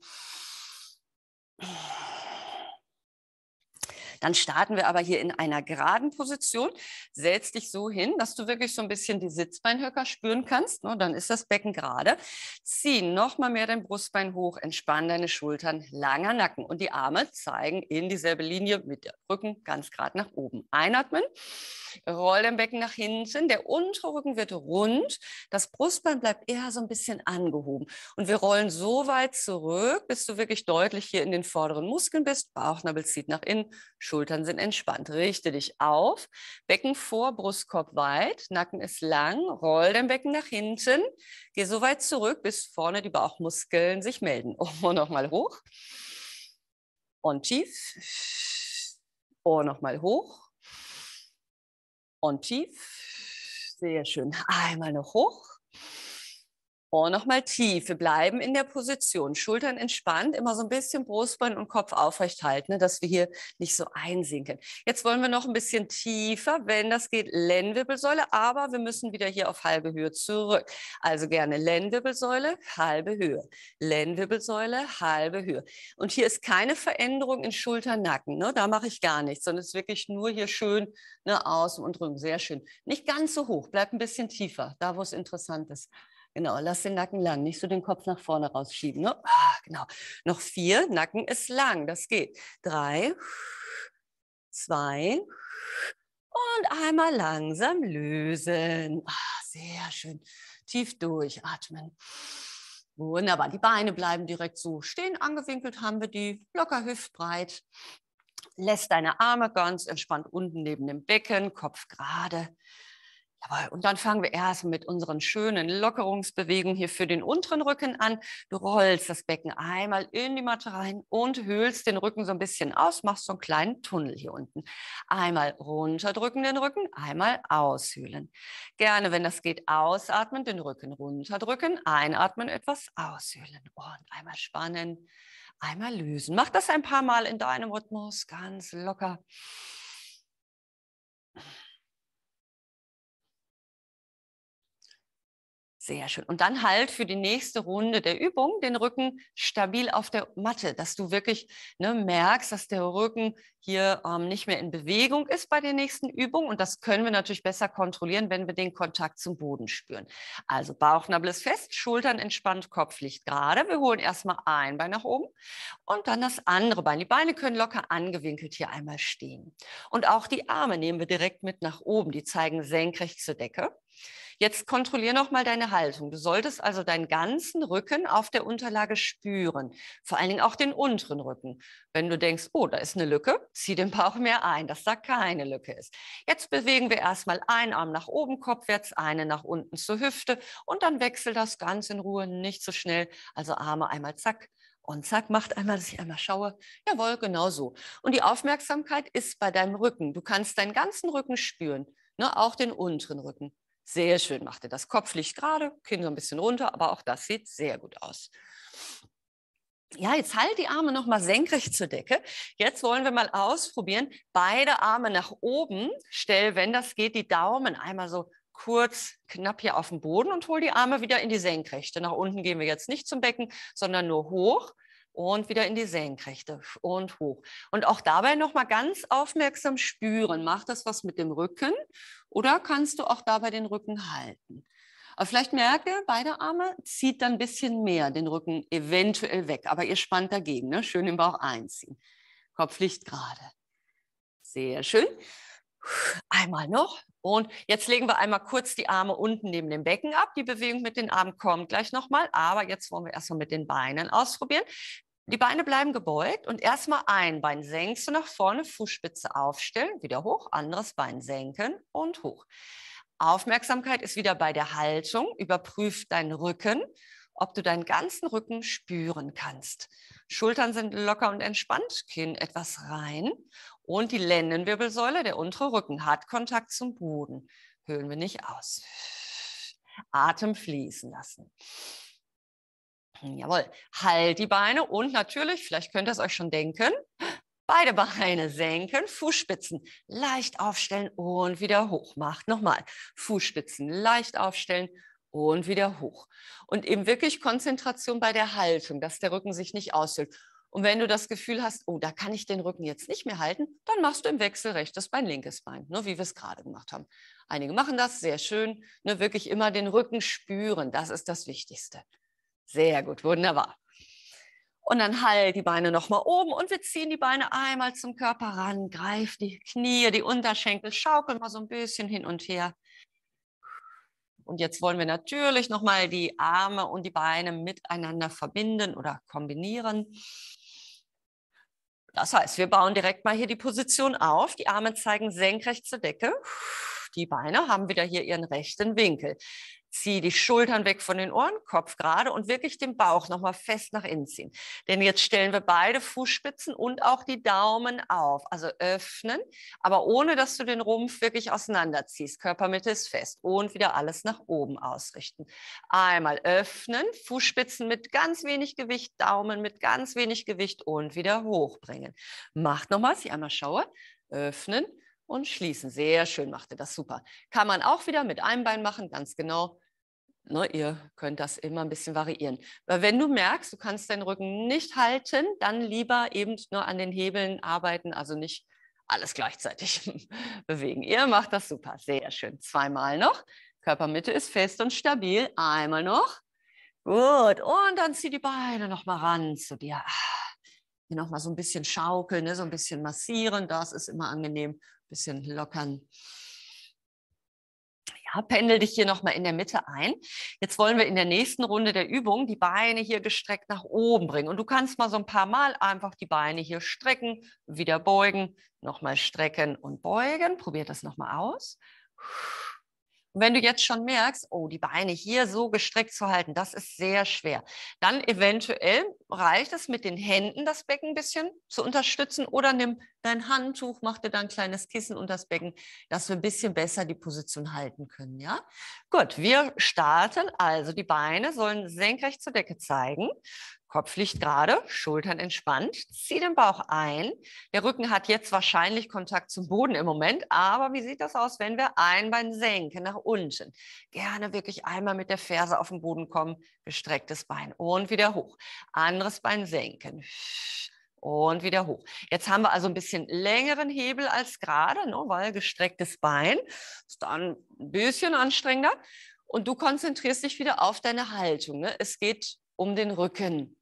Dann starten wir aber hier in einer geraden Position. Setz dich so hin, dass du wirklich so ein bisschen die Sitzbeinhöcker spüren kannst. Ne? Dann ist das Becken gerade. Zieh nochmal mehr dein Brustbein hoch, entspann deine Schultern, langer Nacken und die Arme zeigen in dieselbe Linie mit dem Rücken ganz gerade nach oben. Einatmen, roll dein Becken nach hinten, der untere Rücken wird rund, das Brustbein bleibt eher so ein bisschen angehoben und wir rollen so weit zurück, bis du wirklich deutlich hier in den vorderen Muskeln bist. Bauchnabel zieht nach innen, Schultern sind entspannt. Richte dich auf. Becken vor, Brustkorb weit, Nacken ist lang. Roll dein Becken nach hinten. Geh so weit zurück, bis vorne die Bauchmuskeln sich melden. Und oh, nochmal hoch. Und tief. Und oh, nochmal hoch. Und tief. Sehr schön. Einmal noch hoch. Oh, nochmal tief. Wir bleiben in der Position. Schultern entspannt, immer so ein bisschen Brustbein und Kopf aufrecht halten, ne, dass wir hier nicht so einsinken. Jetzt wollen wir noch ein bisschen tiefer, wenn das geht, Lendenwirbelsäule, aber wir müssen wieder hier auf halbe Höhe zurück. Also gerne Lendenwirbelsäule, halbe Höhe. Lendenwirbelsäule, halbe Höhe. Und hier ist keine Veränderung in Schultern, Nacken. Ne? Da mache ich gar nichts, sondern es ist wirklich nur hier schön ne, außen und drüben. Sehr schön. Nicht ganz so hoch, bleibt ein bisschen tiefer, da wo es interessant ist. Genau, lass den Nacken lang, nicht so den Kopf nach vorne rausschieben. Ne? Ah, genau. Noch vier, Nacken ist lang, das geht. Drei, zwei und einmal langsam lösen. Ah, sehr schön. Tief durchatmen. Wunderbar. Die Beine bleiben direkt so stehen angewinkelt, haben wir die locker hüftbreit. Lässt deine Arme ganz entspannt unten neben dem Becken, Kopf gerade. Jawohl. Und dann fangen wir erst mit unseren schönen Lockerungsbewegungen hier für den unteren Rücken an. Du rollst das Becken einmal in die Matte rein und hüllst den Rücken so ein bisschen aus, machst so einen kleinen Tunnel hier unten. Einmal runterdrücken den Rücken, einmal aushöhlen. Gerne, wenn das geht, ausatmen, den Rücken runterdrücken, einatmen, etwas aushöhlen. Und einmal spannen, einmal lösen. Mach das ein paar Mal in deinem Rhythmus, ganz locker. Sehr schön. Und dann halt für die nächste Runde der Übung den Rücken stabil auf der Matte, dass du wirklich ne, merkst, dass der Rücken hier ähm, nicht mehr in Bewegung ist bei der nächsten Übung. Und das können wir natürlich besser kontrollieren, wenn wir den Kontakt zum Boden spüren. Also Bauchnabel ist fest, Schultern entspannt, Kopf liegt gerade. Wir holen erstmal ein Bein nach oben und dann das andere Bein. Die Beine können locker angewinkelt hier einmal stehen. Und auch die Arme nehmen wir direkt mit nach oben. Die zeigen senkrecht zur Decke. Jetzt kontrolliere nochmal deine Haltung. Du solltest also deinen ganzen Rücken auf der Unterlage spüren, vor allen Dingen auch den unteren Rücken. Wenn du denkst, oh, da ist eine Lücke, zieh den Bauch mehr ein, dass da keine Lücke ist. Jetzt bewegen wir erstmal einen Arm nach oben, kopfwärts, einen nach unten zur Hüfte und dann wechsel das ganz in Ruhe, nicht so schnell. Also Arme einmal zack, und zack, macht einmal, dass ich einmal schaue. Jawohl, genau so. Und die Aufmerksamkeit ist bei deinem Rücken. Du kannst deinen ganzen Rücken spüren, ne? auch den unteren Rücken. Sehr schön macht ihr das. Kopf liegt gerade, Kinn so ein bisschen runter, aber auch das sieht sehr gut aus. Ja, jetzt halt die Arme noch mal senkrecht zur Decke. Jetzt wollen wir mal ausprobieren. Beide Arme nach oben. Stell, wenn das geht, die Daumen einmal so kurz, knapp hier auf den Boden und hol die Arme wieder in die Senkrechte. Nach unten gehen wir jetzt nicht zum Becken, sondern nur hoch und wieder in die Senkrechte und hoch. Und auch dabei nochmal ganz aufmerksam spüren. Macht das was mit dem Rücken oder kannst du auch dabei den Rücken halten? Aber vielleicht merke, beide Arme zieht dann ein bisschen mehr den Rücken eventuell weg, aber ihr spannt dagegen. Ne? Schön im Bauch einziehen. Kopf liegt gerade. Sehr schön. Einmal noch. Und jetzt legen wir einmal kurz die Arme unten neben dem Becken ab. Die Bewegung mit den Armen kommt gleich nochmal. Aber jetzt wollen wir erstmal mit den Beinen ausprobieren. Die Beine bleiben gebeugt und erstmal ein Bein senkst du nach vorne, Fußspitze aufstellen, wieder hoch, anderes Bein senken und hoch. Aufmerksamkeit ist wieder bei der Haltung. Überprüf deinen Rücken, ob du deinen ganzen Rücken spüren kannst. Schultern sind locker und entspannt, Kinn etwas rein und die Lendenwirbelsäule, der untere Rücken hat Kontakt zum Boden. Höhlen wir nicht aus. Atem fließen lassen. Hm, jawohl, halt die Beine und natürlich, vielleicht könnt ihr es euch schon denken, beide Beine senken, Fußspitzen leicht aufstellen und wieder hoch. Macht nochmal, Fußspitzen leicht aufstellen und wieder hoch. Und eben wirklich Konzentration bei der Haltung, dass der Rücken sich nicht aushöhlt. Und wenn du das Gefühl hast, oh, da kann ich den Rücken jetzt nicht mehr halten, dann machst du im Wechsel rechtes Bein, linkes Bein, nur ne, wie wir es gerade gemacht haben. Einige machen das sehr schön, ne, wirklich immer den Rücken spüren, das ist das Wichtigste. Sehr gut, wunderbar. Und dann halt die Beine nochmal oben und wir ziehen die Beine einmal zum Körper ran, greif die Knie, die Unterschenkel, schaukeln mal so ein bisschen hin und her. Und jetzt wollen wir natürlich nochmal die Arme und die Beine miteinander verbinden oder kombinieren. Das heißt, wir bauen direkt mal hier die Position auf. Die Arme zeigen senkrecht zur Decke. Die Beine haben wieder hier ihren rechten Winkel zieh die Schultern weg von den Ohren, Kopf gerade und wirklich den Bauch nochmal fest nach innen ziehen. Denn jetzt stellen wir beide Fußspitzen und auch die Daumen auf, also öffnen, aber ohne, dass du den Rumpf wirklich auseinanderziehst. Körpermitte ist fest und wieder alles nach oben ausrichten. Einmal öffnen, Fußspitzen mit ganz wenig Gewicht, Daumen mit ganz wenig Gewicht und wieder hochbringen. Macht nochmal, dass ich einmal schaue, öffnen, und schließen. Sehr schön, macht ihr das super. Kann man auch wieder mit einem Bein machen, ganz genau. Ne, ihr könnt das immer ein bisschen variieren. Weil wenn du merkst, du kannst deinen Rücken nicht halten, dann lieber eben nur an den Hebeln arbeiten, also nicht alles gleichzeitig bewegen. Ihr macht das super, sehr schön. Zweimal noch. Körpermitte ist fest und stabil. Einmal noch. Gut. Und dann zieh die Beine nochmal ran zu dir. Ah. Hier nochmal so ein bisschen schaukeln, ne? so ein bisschen massieren. Das ist immer angenehm bisschen lockern. Ja, pendel dich hier nochmal in der Mitte ein. Jetzt wollen wir in der nächsten Runde der Übung die Beine hier gestreckt nach oben bringen. Und du kannst mal so ein paar Mal einfach die Beine hier strecken, wieder beugen, nochmal strecken und beugen. Probier das nochmal aus. Puh. Und wenn du jetzt schon merkst, oh, die Beine hier so gestreckt zu halten, das ist sehr schwer, dann eventuell reicht es mit den Händen, das Becken ein bisschen zu unterstützen oder nimm dein Handtuch, mach dir dann ein kleines Kissen unter das Becken, dass wir ein bisschen besser die Position halten können, ja? Gut, wir starten also, die Beine sollen senkrecht zur Decke zeigen. Kopf liegt gerade, Schultern entspannt, zieh den Bauch ein. Der Rücken hat jetzt wahrscheinlich Kontakt zum Boden im Moment, aber wie sieht das aus, wenn wir ein Bein senken nach unten? Gerne wirklich einmal mit der Ferse auf den Boden kommen, gestrecktes Bein und wieder hoch. Anderes Bein senken und wieder hoch. Jetzt haben wir also ein bisschen längeren Hebel als gerade, ne, weil gestrecktes Bein ist dann ein bisschen anstrengender. Und du konzentrierst dich wieder auf deine Haltung. Ne? Es geht um den Rücken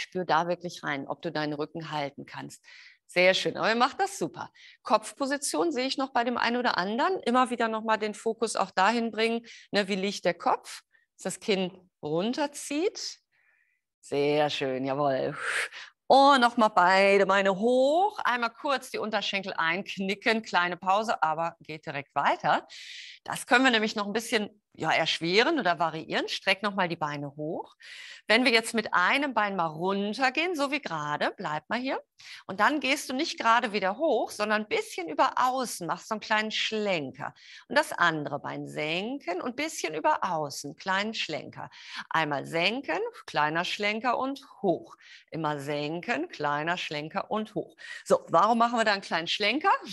spür da wirklich rein, ob du deinen Rücken halten kannst. Sehr schön, aber ihr macht das super. Kopfposition sehe ich noch bei dem einen oder anderen. Immer wieder nochmal den Fokus auch dahin bringen, ne, wie liegt der Kopf, dass das Kinn runterzieht. Sehr schön, jawohl. Und nochmal beide Beine hoch. Einmal kurz die Unterschenkel einknicken. Kleine Pause, aber geht direkt weiter. Das können wir nämlich noch ein bisschen ja, erschweren oder variieren. Streck nochmal die Beine hoch. Wenn wir jetzt mit einem Bein mal runtergehen, so wie gerade, bleib mal hier. Und dann gehst du nicht gerade wieder hoch, sondern ein bisschen über außen, machst so einen kleinen Schlenker. Und das andere Bein senken und ein bisschen über außen, kleinen Schlenker. Einmal senken, kleiner Schlenker und hoch. Immer senken, kleiner Schlenker und hoch. So, warum machen wir da einen kleinen Schlenker?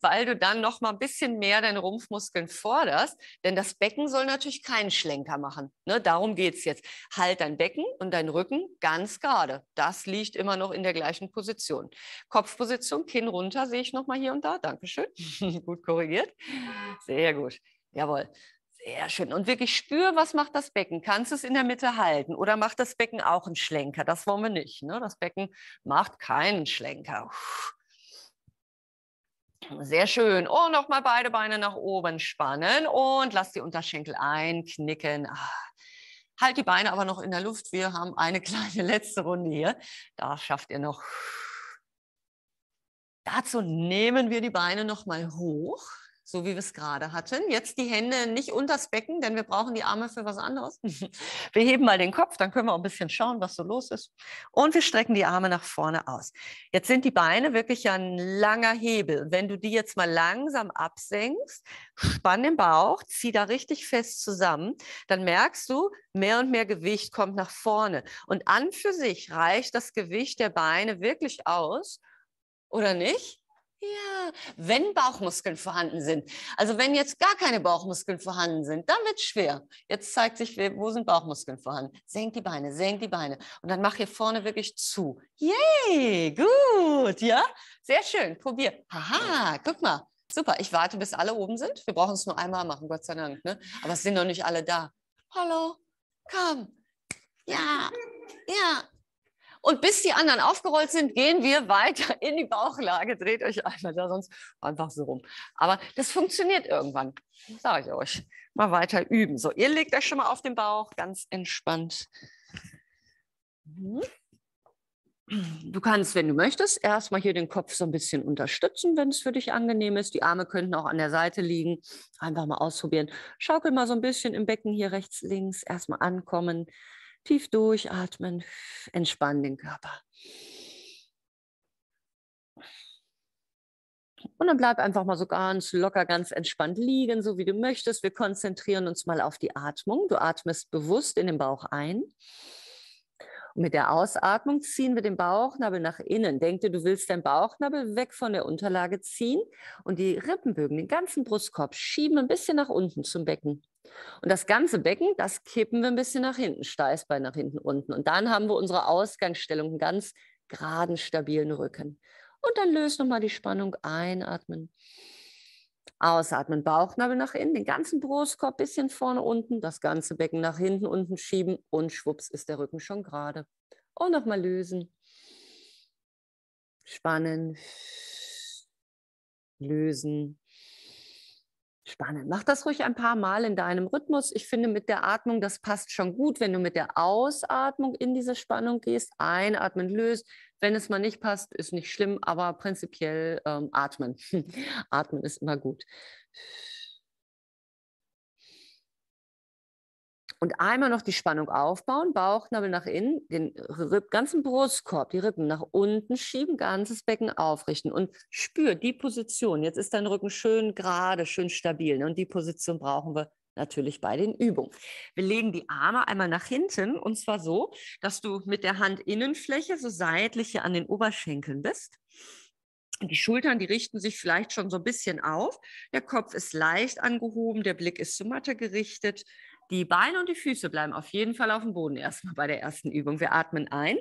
Weil du dann noch mal ein bisschen mehr deine Rumpfmuskeln forderst, denn das Becken soll natürlich keinen Schlenker machen. Ne? Darum geht es jetzt. Halt dein Becken und dein Rücken ganz gerade. Das liegt immer noch in der gleichen Position. Kopfposition, Kinn runter, sehe ich nochmal hier und da. Dankeschön. gut korrigiert. Sehr gut. Jawohl. Sehr schön. Und wirklich spür, was macht das Becken? Kannst du es in der Mitte halten oder macht das Becken auch einen Schlenker? Das wollen wir nicht. Ne? Das Becken macht keinen Schlenker. Puh. Sehr schön. Und oh, nochmal beide Beine nach oben spannen und lass die Unterschenkel einknicken. Ah, halt die Beine aber noch in der Luft. Wir haben eine kleine letzte Runde hier. Da schafft ihr noch. Dazu nehmen wir die Beine nochmal hoch so wie wir es gerade hatten. Jetzt die Hände nicht unters Becken, denn wir brauchen die Arme für was anderes. Wir heben mal den Kopf, dann können wir auch ein bisschen schauen, was so los ist. Und wir strecken die Arme nach vorne aus. Jetzt sind die Beine wirklich ein langer Hebel. wenn du die jetzt mal langsam absenkst, spann den Bauch, zieh da richtig fest zusammen, dann merkst du, mehr und mehr Gewicht kommt nach vorne. Und an für sich reicht das Gewicht der Beine wirklich aus, oder nicht? Ja, wenn Bauchmuskeln vorhanden sind. Also wenn jetzt gar keine Bauchmuskeln vorhanden sind, dann wird es schwer. Jetzt zeigt sich, wo sind Bauchmuskeln vorhanden. Senk die Beine, senk die Beine. Und dann mach hier vorne wirklich zu. Yay, gut, ja? Sehr schön, probier. Haha, guck mal. Super, ich warte, bis alle oben sind. Wir brauchen es nur einmal machen, Gott sei Dank. Ne? Aber es sind noch nicht alle da. Hallo, komm. Ja, ja, und bis die anderen aufgerollt sind, gehen wir weiter in die Bauchlage. Dreht euch einfach da sonst einfach so rum. Aber das funktioniert irgendwann, sage ich euch. Mal weiter üben. So, ihr legt euch schon mal auf den Bauch, ganz entspannt. Mhm. Du kannst, wenn du möchtest, erstmal hier den Kopf so ein bisschen unterstützen, wenn es für dich angenehm ist. Die Arme könnten auch an der Seite liegen. Einfach mal ausprobieren. Schaukel mal so ein bisschen im Becken hier rechts, links. Erstmal ankommen. Tief durchatmen, entspann den Körper. Und dann bleib einfach mal so ganz locker, ganz entspannt liegen, so wie du möchtest. Wir konzentrieren uns mal auf die Atmung. Du atmest bewusst in den Bauch ein. Und mit der Ausatmung ziehen wir den Bauchnabel nach innen. Denk dir, du willst deinen Bauchnabel weg von der Unterlage ziehen und die Rippenbögen, den ganzen Brustkorb schieben ein bisschen nach unten zum Becken. Und das ganze Becken, das kippen wir ein bisschen nach hinten, Steißbein nach hinten unten. Und dann haben wir unsere Ausgangsstellung, einen ganz geraden, stabilen Rücken. Und dann löst nochmal die Spannung, einatmen. Ausatmen, Bauchnabel nach innen, den ganzen Brustkorb bisschen vorne unten, das ganze Becken nach hinten unten schieben und schwupps ist der Rücken schon gerade. Und nochmal lösen. Spannen. Lösen. Spannend. Mach das ruhig ein paar Mal in deinem Rhythmus. Ich finde, mit der Atmung, das passt schon gut, wenn du mit der Ausatmung in diese Spannung gehst. Einatmen löst. Wenn es mal nicht passt, ist nicht schlimm, aber prinzipiell ähm, atmen. atmen ist immer gut. Und einmal noch die Spannung aufbauen, Bauchnabel nach innen, den ganzen Brustkorb, die Rippen nach unten schieben, ganzes Becken aufrichten und spür die Position. Jetzt ist dein Rücken schön gerade, schön stabil. Ne? Und die Position brauchen wir natürlich bei den Übungen. Wir legen die Arme einmal nach hinten und zwar so, dass du mit der Handinnenfläche so seitlich hier an den Oberschenkeln bist. Die Schultern, die richten sich vielleicht schon so ein bisschen auf. Der Kopf ist leicht angehoben, der Blick ist zur Matte gerichtet. Die Beine und die Füße bleiben auf jeden Fall auf dem Boden erstmal bei der ersten Übung. Wir atmen ein,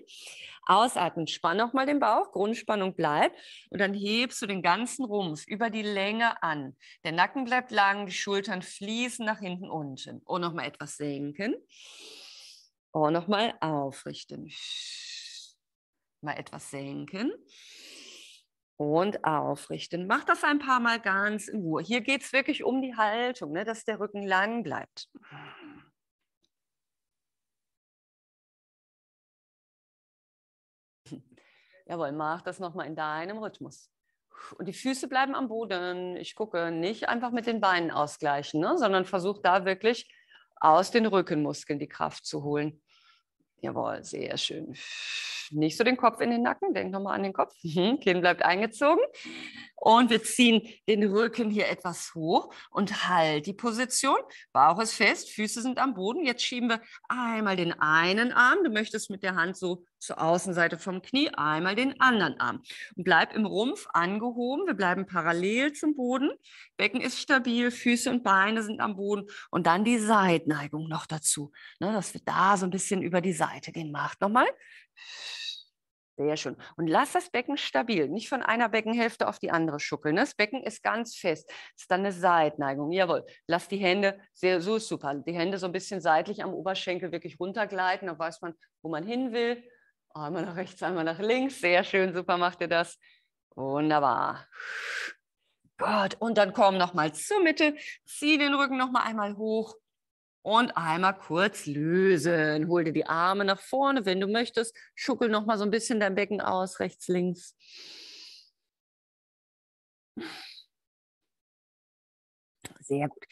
ausatmen, spann nochmal den Bauch, Grundspannung bleibt und dann hebst du den ganzen Rumpf über die Länge an. Der Nacken bleibt lang, die Schultern fließen nach hinten unten. Und oh, nochmal etwas senken. Und oh, nochmal aufrichten. Mal etwas senken und aufrichten. Mach das ein paar Mal ganz in Ruhe. Hier geht es wirklich um die Haltung, ne, dass der Rücken lang bleibt. Jawohl, mach das nochmal in deinem Rhythmus. Und die Füße bleiben am Boden. Ich gucke nicht einfach mit den Beinen ausgleichen, ne, sondern versuche da wirklich aus den Rückenmuskeln die Kraft zu holen. Jawohl, sehr schön. Nicht so den Kopf in den Nacken, denk nochmal an den Kopf. Mhm, Kinn bleibt eingezogen. Und wir ziehen den Rücken hier etwas hoch und halt die Position. Bauch ist fest, Füße sind am Boden. Jetzt schieben wir einmal den einen Arm. Du möchtest mit der Hand so zur Außenseite vom Knie, einmal den anderen Arm. Und bleib im Rumpf angehoben. Wir bleiben parallel zum Boden. Becken ist stabil, Füße und Beine sind am Boden. Und dann die Seitneigung noch dazu, ne, dass wir da so ein bisschen über die Seite gehen. Macht nochmal. Sehr schön. Und lass das Becken stabil, nicht von einer Beckenhälfte auf die andere schuckeln. Ne? Das Becken ist ganz fest. Das ist dann eine Seitneigung. Jawohl. Lass die Hände, sehr, so ist super, die Hände so ein bisschen seitlich am Oberschenkel wirklich runtergleiten. Dann weiß man, wo man hin will. Oh, einmal nach rechts, einmal nach links. Sehr schön, super macht ihr das. Wunderbar. Gut, und dann komm nochmal zur Mitte, zieh den Rücken nochmal einmal hoch und einmal kurz lösen. Hol dir die Arme nach vorne, wenn du möchtest. Schuckel nochmal so ein bisschen dein Becken aus, rechts, links. Sehr gut.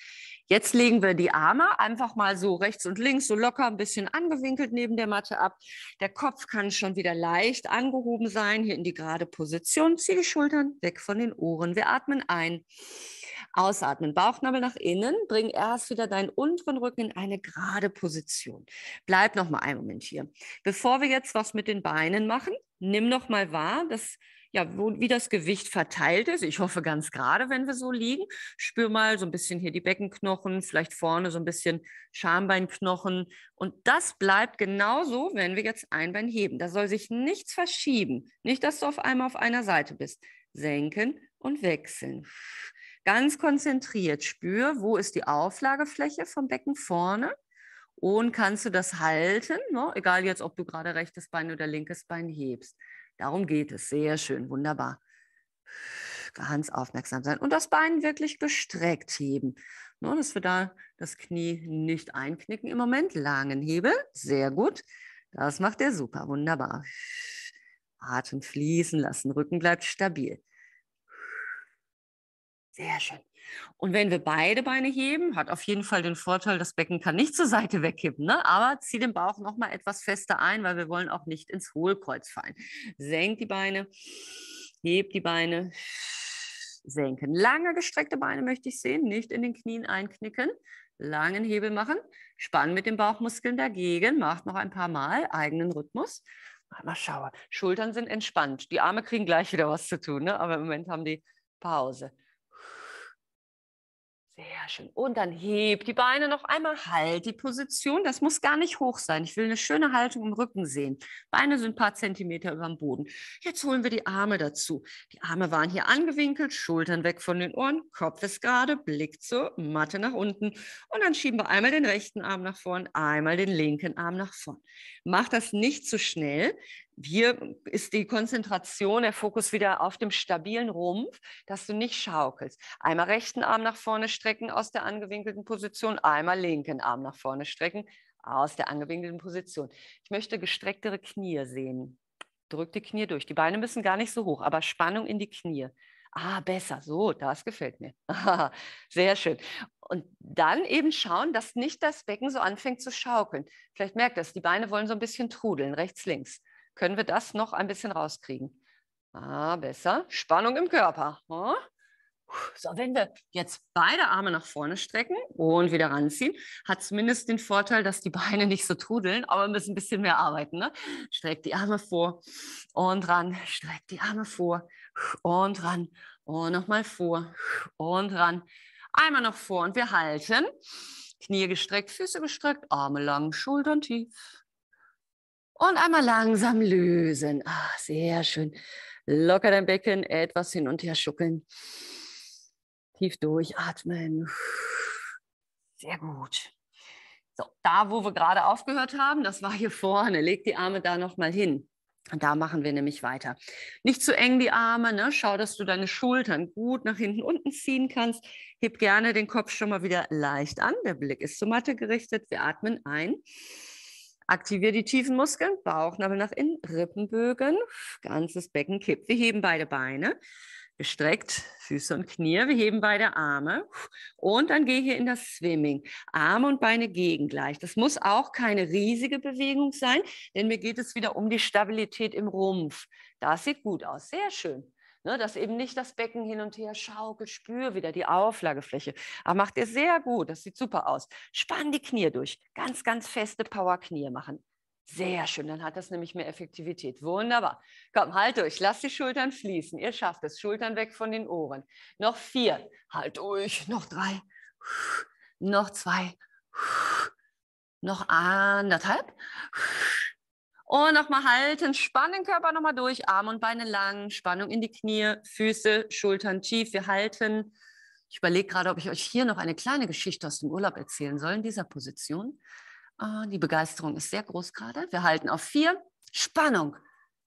Jetzt legen wir die Arme einfach mal so rechts und links, so locker ein bisschen angewinkelt neben der Matte ab. Der Kopf kann schon wieder leicht angehoben sein, hier in die gerade Position. Zieh die Schultern weg von den Ohren. Wir atmen ein. Ausatmen, Bauchnabel nach innen, bring erst wieder deinen unteren Rücken in eine gerade Position. Bleib noch mal einen Moment hier. Bevor wir jetzt was mit den Beinen machen, nimm noch mal wahr, dass ja, wo, wie das Gewicht verteilt ist. Ich hoffe ganz gerade, wenn wir so liegen. Spür mal so ein bisschen hier die Beckenknochen, vielleicht vorne so ein bisschen Schambeinknochen. Und das bleibt genauso, wenn wir jetzt ein Bein heben. Da soll sich nichts verschieben. Nicht, dass du auf einmal auf einer Seite bist. Senken und wechseln. Ganz konzentriert spür, wo ist die Auflagefläche vom Becken vorne und kannst du das halten, ne? egal jetzt, ob du gerade rechtes Bein oder linkes Bein hebst. Darum geht es. Sehr schön, wunderbar. Ganz aufmerksam sein und das Bein wirklich gestreckt heben, nur, ne, dass wir da das Knie nicht einknicken. Im Moment langen Hebel, sehr gut. Das macht er super, wunderbar. Atem fließen lassen, Rücken bleibt stabil. Sehr schön. Und wenn wir beide Beine heben, hat auf jeden Fall den Vorteil, das Becken kann nicht zur Seite wegkippen, ne? aber zieh den Bauch nochmal etwas fester ein, weil wir wollen auch nicht ins Hohlkreuz fallen. Senk die Beine, heb die Beine, senken. Lange gestreckte Beine möchte ich sehen, nicht in den Knien einknicken. Langen Hebel machen, spannen mit den Bauchmuskeln dagegen, macht noch ein paar Mal eigenen Rhythmus. Mal schauen. Schultern sind entspannt. Die Arme kriegen gleich wieder was zu tun, ne? aber im Moment haben die Pause. Sehr schön. Und dann heb die Beine noch einmal, halt die Position. Das muss gar nicht hoch sein. Ich will eine schöne Haltung im Rücken sehen. Beine sind ein paar Zentimeter über dem Boden. Jetzt holen wir die Arme dazu. Die Arme waren hier angewinkelt, Schultern weg von den Ohren, Kopf ist gerade, Blick zur Matte nach unten. Und dann schieben wir einmal den rechten Arm nach vorn, einmal den linken Arm nach vorn. Mach das nicht zu schnell, hier ist die Konzentration, der Fokus wieder auf dem stabilen Rumpf, dass du nicht schaukelst. Einmal rechten Arm nach vorne strecken aus der angewinkelten Position, einmal linken Arm nach vorne strecken aus der angewinkelten Position. Ich möchte gestrecktere Knie sehen. Drück die Knie durch. Die Beine müssen gar nicht so hoch, aber Spannung in die Knie. Ah, besser, so, das gefällt mir. Sehr schön. Und dann eben schauen, dass nicht das Becken so anfängt zu schaukeln. Vielleicht merkt das, die Beine wollen so ein bisschen trudeln, rechts, links können wir das noch ein bisschen rauskriegen. Ah, besser. Spannung im Körper. Hm? So, wenn wir jetzt beide Arme nach vorne strecken und wieder ranziehen, hat zumindest den Vorteil, dass die Beine nicht so trudeln, aber wir müssen ein bisschen mehr arbeiten. Ne? Streck die Arme vor und ran, streck die Arme vor und ran und nochmal vor und ran. Einmal noch vor und wir halten. Knie gestreckt, Füße gestreckt, Arme lang, Schultern tief. Und einmal langsam lösen. Ach, sehr schön. Locker dein Becken etwas hin und her schuckeln. Tief durchatmen. Sehr gut. So, da, wo wir gerade aufgehört haben, das war hier vorne. Leg die Arme da nochmal hin. Und da machen wir nämlich weiter. Nicht zu eng die Arme, ne? schau, dass du deine Schultern gut nach hinten unten ziehen kannst. Heb gerne den Kopf schon mal wieder leicht an. Der Blick ist zur Matte gerichtet. Wir atmen ein. Aktiviere die tiefen Muskeln, Bauchnabel nach innen, Rippenbögen, ganzes Becken kippt. Wir heben beide Beine, gestreckt, Füße und Knie. Wir heben beide Arme und dann gehe ich hier in das Swimming. Arme und Beine gegen gleich. Das muss auch keine riesige Bewegung sein, denn mir geht es wieder um die Stabilität im Rumpf. Das sieht gut aus, sehr schön. Ne, dass eben nicht das Becken hin und her schaukelt, spür wieder die Auflagefläche. Aber ah, macht ihr sehr gut, das sieht super aus. Spann die Knie durch, ganz, ganz feste Power-Knie machen. Sehr schön, dann hat das nämlich mehr Effektivität. Wunderbar. Komm, halt durch, lass die Schultern fließen. Ihr schafft es, Schultern weg von den Ohren. Noch vier, halt durch, noch drei, noch zwei, noch anderthalb, und nochmal halten, spann den Körper nochmal durch, Arme und Beine lang, Spannung in die Knie, Füße, Schultern tief. Wir halten. Ich überlege gerade, ob ich euch hier noch eine kleine Geschichte aus dem Urlaub erzählen soll in dieser Position. Ah, die Begeisterung ist sehr groß gerade. Wir halten auf vier. Spannung.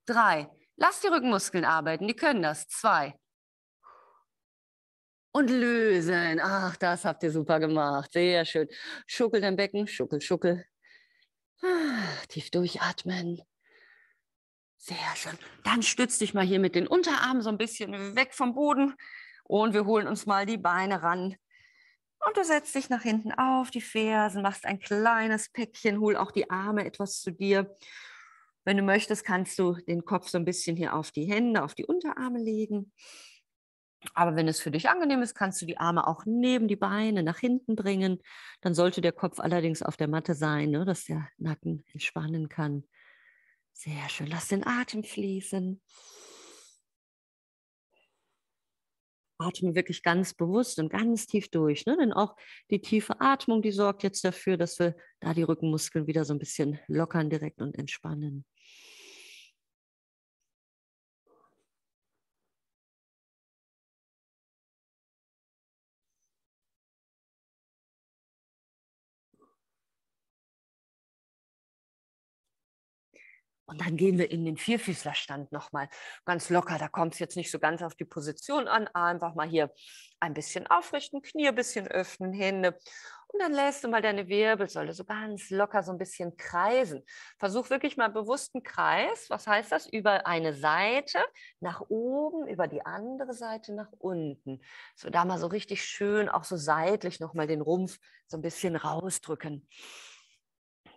Drei. lasst die Rückenmuskeln arbeiten. Die können das. Zwei. Und lösen. Ach, das habt ihr super gemacht. Sehr schön. Schuckel dein Becken. Schuckel, schuckel. Tief durchatmen. Sehr schön. Dann stütz dich mal hier mit den Unterarmen so ein bisschen weg vom Boden und wir holen uns mal die Beine ran. Und du setzt dich nach hinten auf die Fersen, machst ein kleines Päckchen, hol auch die Arme etwas zu dir. Wenn du möchtest, kannst du den Kopf so ein bisschen hier auf die Hände, auf die Unterarme legen. Aber wenn es für dich angenehm ist, kannst du die Arme auch neben die Beine nach hinten bringen. Dann sollte der Kopf allerdings auf der Matte sein, ne, dass der Nacken entspannen kann. Sehr schön. Lass den Atem fließen. Atme wirklich ganz bewusst und ganz tief durch. Ne? Denn auch die tiefe Atmung, die sorgt jetzt dafür, dass wir da die Rückenmuskeln wieder so ein bisschen lockern direkt und entspannen. Und dann gehen wir in den Vierfüßlerstand nochmal ganz locker. Da kommt es jetzt nicht so ganz auf die Position an. Einfach mal hier ein bisschen aufrichten, Knie ein bisschen öffnen, Hände. Und dann lässt du mal deine Wirbelsäule so ganz locker so ein bisschen kreisen. Versuch wirklich mal bewussten Kreis. Was heißt das? Über eine Seite nach oben, über die andere Seite nach unten. So da mal so richtig schön auch so seitlich nochmal den Rumpf so ein bisschen rausdrücken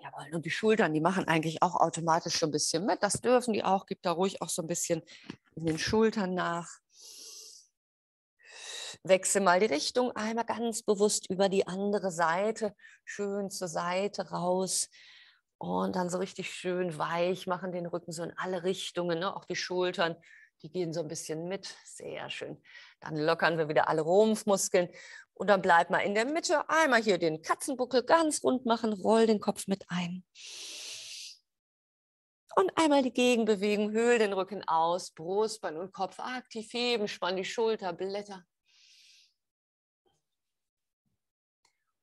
jawohl, und die Schultern, die machen eigentlich auch automatisch schon ein bisschen mit. Das dürfen die auch, gibt da ruhig auch so ein bisschen in den Schultern nach. Wechsel mal die Richtung, einmal ganz bewusst über die andere Seite, schön zur Seite raus und dann so richtig schön weich machen den Rücken so in alle Richtungen, ne? auch die Schultern die gehen so ein bisschen mit. Sehr schön. Dann lockern wir wieder alle Rumpfmuskeln. Und dann bleib mal in der Mitte. Einmal hier den Katzenbuckel ganz rund machen. Roll den Kopf mit ein. Und einmal die Gegenbewegung. Höhl den Rücken aus. Brustbein und Kopf aktiv heben. Spann die Schulterblätter.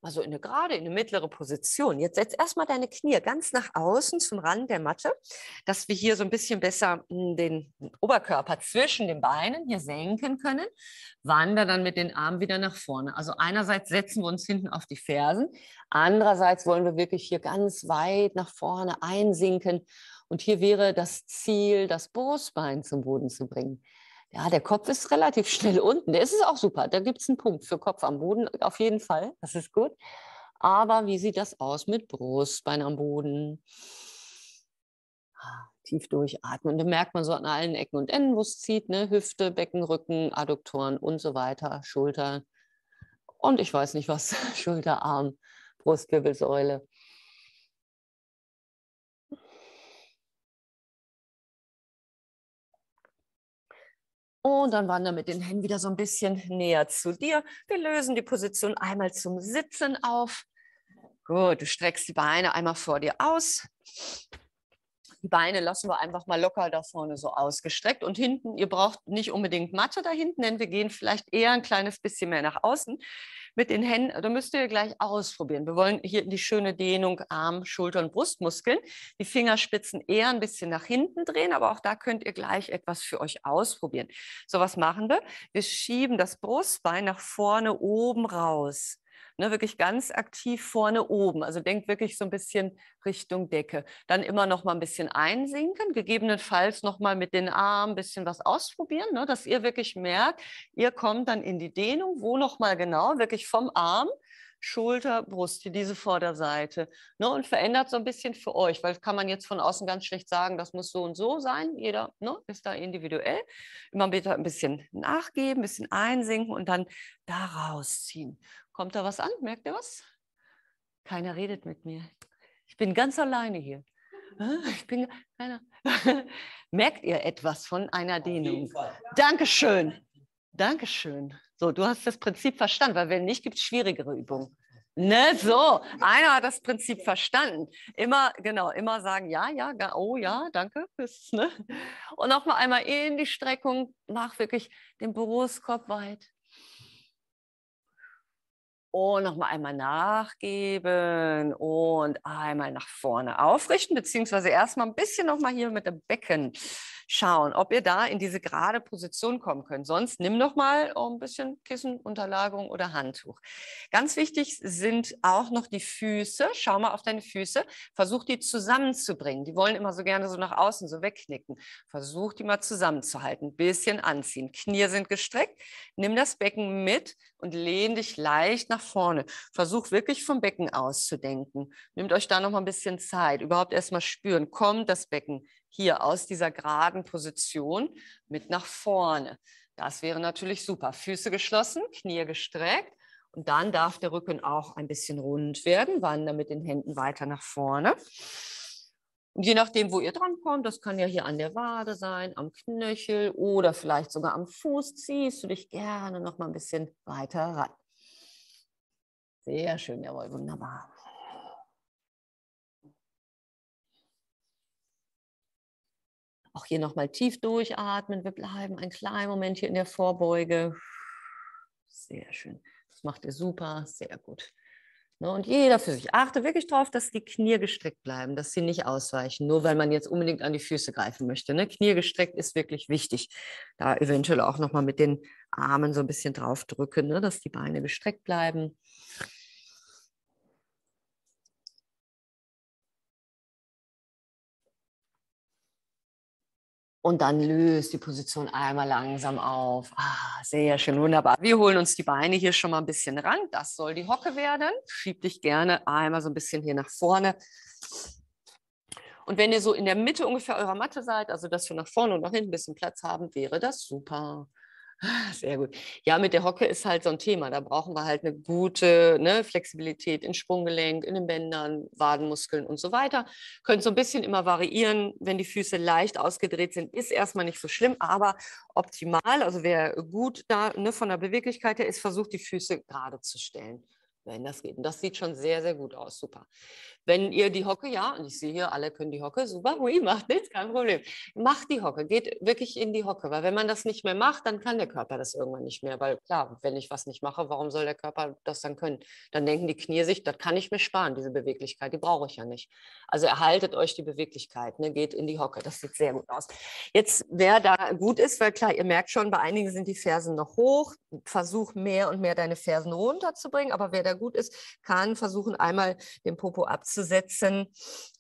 also in eine gerade, in eine mittlere Position. Jetzt setz erstmal deine Knie ganz nach außen zum Rand der Matte, dass wir hier so ein bisschen besser hm, den Oberkörper zwischen den Beinen hier senken können. Wander dann mit den Armen wieder nach vorne. Also einerseits setzen wir uns hinten auf die Fersen, andererseits wollen wir wirklich hier ganz weit nach vorne einsinken. Und hier wäre das Ziel, das Brustbein zum Boden zu bringen. Ja, der Kopf ist relativ schnell unten. Das ist auch super. Da gibt es einen Punkt für Kopf am Boden, auf jeden Fall. Das ist gut. Aber wie sieht das aus mit Brustbein am Boden? Ah, tief durchatmen. Und dann merkt man so an allen Ecken und Enden, wo es zieht, ne? Hüfte, Becken, Rücken, Adduktoren und so weiter, Schulter Und ich weiß nicht was, Schulter, Arm, Brustwirbelsäule. Und dann wandern mit den Händen wieder so ein bisschen näher zu dir. Wir lösen die Position einmal zum Sitzen auf. Gut, du streckst die Beine einmal vor dir aus. Die Beine lassen wir einfach mal locker da vorne so ausgestreckt. Und hinten, ihr braucht nicht unbedingt Matte da hinten, denn wir gehen vielleicht eher ein kleines bisschen mehr nach außen mit den Händen, da müsst ihr gleich ausprobieren. Wir wollen hier die schöne Dehnung Arm, Schulter und Brustmuskeln. Die Fingerspitzen eher ein bisschen nach hinten drehen, aber auch da könnt ihr gleich etwas für euch ausprobieren. So, was machen wir? Wir schieben das Brustbein nach vorne oben raus. Ne, wirklich ganz aktiv vorne oben. Also denkt wirklich so ein bisschen Richtung Decke. Dann immer noch mal ein bisschen einsinken, gegebenenfalls noch mal mit den Armen ein bisschen was ausprobieren, ne, dass ihr wirklich merkt, ihr kommt dann in die Dehnung, wo noch mal genau, wirklich vom Arm Schulter, Brust, diese Vorderseite. Ne, und verändert so ein bisschen für euch, weil kann man jetzt von außen ganz schlecht sagen, das muss so und so sein. Jeder ne, ist da individuell. Immer bitte ein bisschen nachgeben, ein bisschen einsinken und dann da rausziehen. Kommt da was an? Merkt ihr was? Keiner redet mit mir. Ich bin ganz alleine hier. Ich bin keiner. Merkt ihr etwas von einer Dehnung? Dankeschön. Dankeschön. So, du hast das Prinzip verstanden, weil wenn nicht, gibt es schwierigere Übungen. Ne, so, einer hat das Prinzip verstanden. Immer, genau, immer sagen, ja, ja, oh ja, danke. Fürs, ne? Und nochmal einmal in die Streckung, mach wirklich den Büroskopf weit und nochmal einmal nachgeben und einmal nach vorne aufrichten, beziehungsweise erstmal ein bisschen nochmal hier mit dem Becken schauen, ob ihr da in diese gerade Position kommen könnt. Sonst nimm nochmal ein bisschen Kissen, Unterlagerung oder Handtuch. Ganz wichtig sind auch noch die Füße. Schau mal auf deine Füße. Versuch die zusammenzubringen. Die wollen immer so gerne so nach außen so wegknicken. Versuch die mal zusammenzuhalten. Ein bisschen anziehen. Knie sind gestreckt. Nimm das Becken mit und lehn dich leicht nach vorne. Versuch wirklich vom Becken auszudenken. Nehmt euch da noch mal ein bisschen Zeit. Überhaupt erstmal spüren, kommt das Becken hier aus dieser geraden Position mit nach vorne. Das wäre natürlich super. Füße geschlossen, Knie gestreckt und dann darf der Rücken auch ein bisschen rund werden. Wander mit den Händen weiter nach vorne je nachdem, wo ihr dran kommt, das kann ja hier an der Wade sein, am Knöchel oder vielleicht sogar am Fuß, ziehst du dich gerne noch mal ein bisschen weiter ran. Sehr schön, jawohl, wunderbar. Auch hier nochmal tief durchatmen. Wir bleiben einen kleinen Moment hier in der Vorbeuge. Sehr schön. Das macht ihr super. Sehr gut. Ne? Und jeder für sich achte wirklich darauf, dass die Knie gestreckt bleiben, dass sie nicht ausweichen, nur weil man jetzt unbedingt an die Füße greifen möchte. Ne? Knie gestreckt ist wirklich wichtig. Da eventuell auch nochmal mit den Armen so ein bisschen drauf drücken, ne? dass die Beine gestreckt bleiben. Und dann löst die Position einmal langsam auf. Ah, sehr schön, wunderbar. Wir holen uns die Beine hier schon mal ein bisschen ran. Das soll die Hocke werden. Schieb dich gerne einmal so ein bisschen hier nach vorne. Und wenn ihr so in der Mitte ungefähr eurer Matte seid, also dass wir nach vorne und nach hinten ein bisschen Platz haben, wäre das super. Ah, sehr gut. Ja, mit der Hocke ist halt so ein Thema. Da brauchen wir halt eine gute ne, Flexibilität in Sprunggelenk, in den Bändern, Wadenmuskeln und so weiter. Können so ein bisschen immer variieren. Wenn die Füße leicht ausgedreht sind, ist erstmal nicht so schlimm, aber optimal, also wer gut da ne, von der Beweglichkeit her ist, versucht die Füße gerade zu stellen wenn das geht. Und das sieht schon sehr, sehr gut aus. Super. Wenn ihr die Hocke, ja, und ich sehe hier, alle können die Hocke, super, hui, macht nichts, kein Problem. Macht die Hocke, geht wirklich in die Hocke, weil wenn man das nicht mehr macht, dann kann der Körper das irgendwann nicht mehr, weil klar, wenn ich was nicht mache, warum soll der Körper das dann können? Dann denken die Knie sich, das kann ich mir sparen, diese Beweglichkeit, die brauche ich ja nicht. Also erhaltet euch die Beweglichkeit, ne? geht in die Hocke, das sieht sehr gut aus. Jetzt, wer da gut ist, weil klar, ihr merkt schon, bei einigen sind die Fersen noch hoch, versuch mehr und mehr deine Fersen runterzubringen, aber wer da gut ist, kann versuchen, einmal den Popo abzunehmen setzen.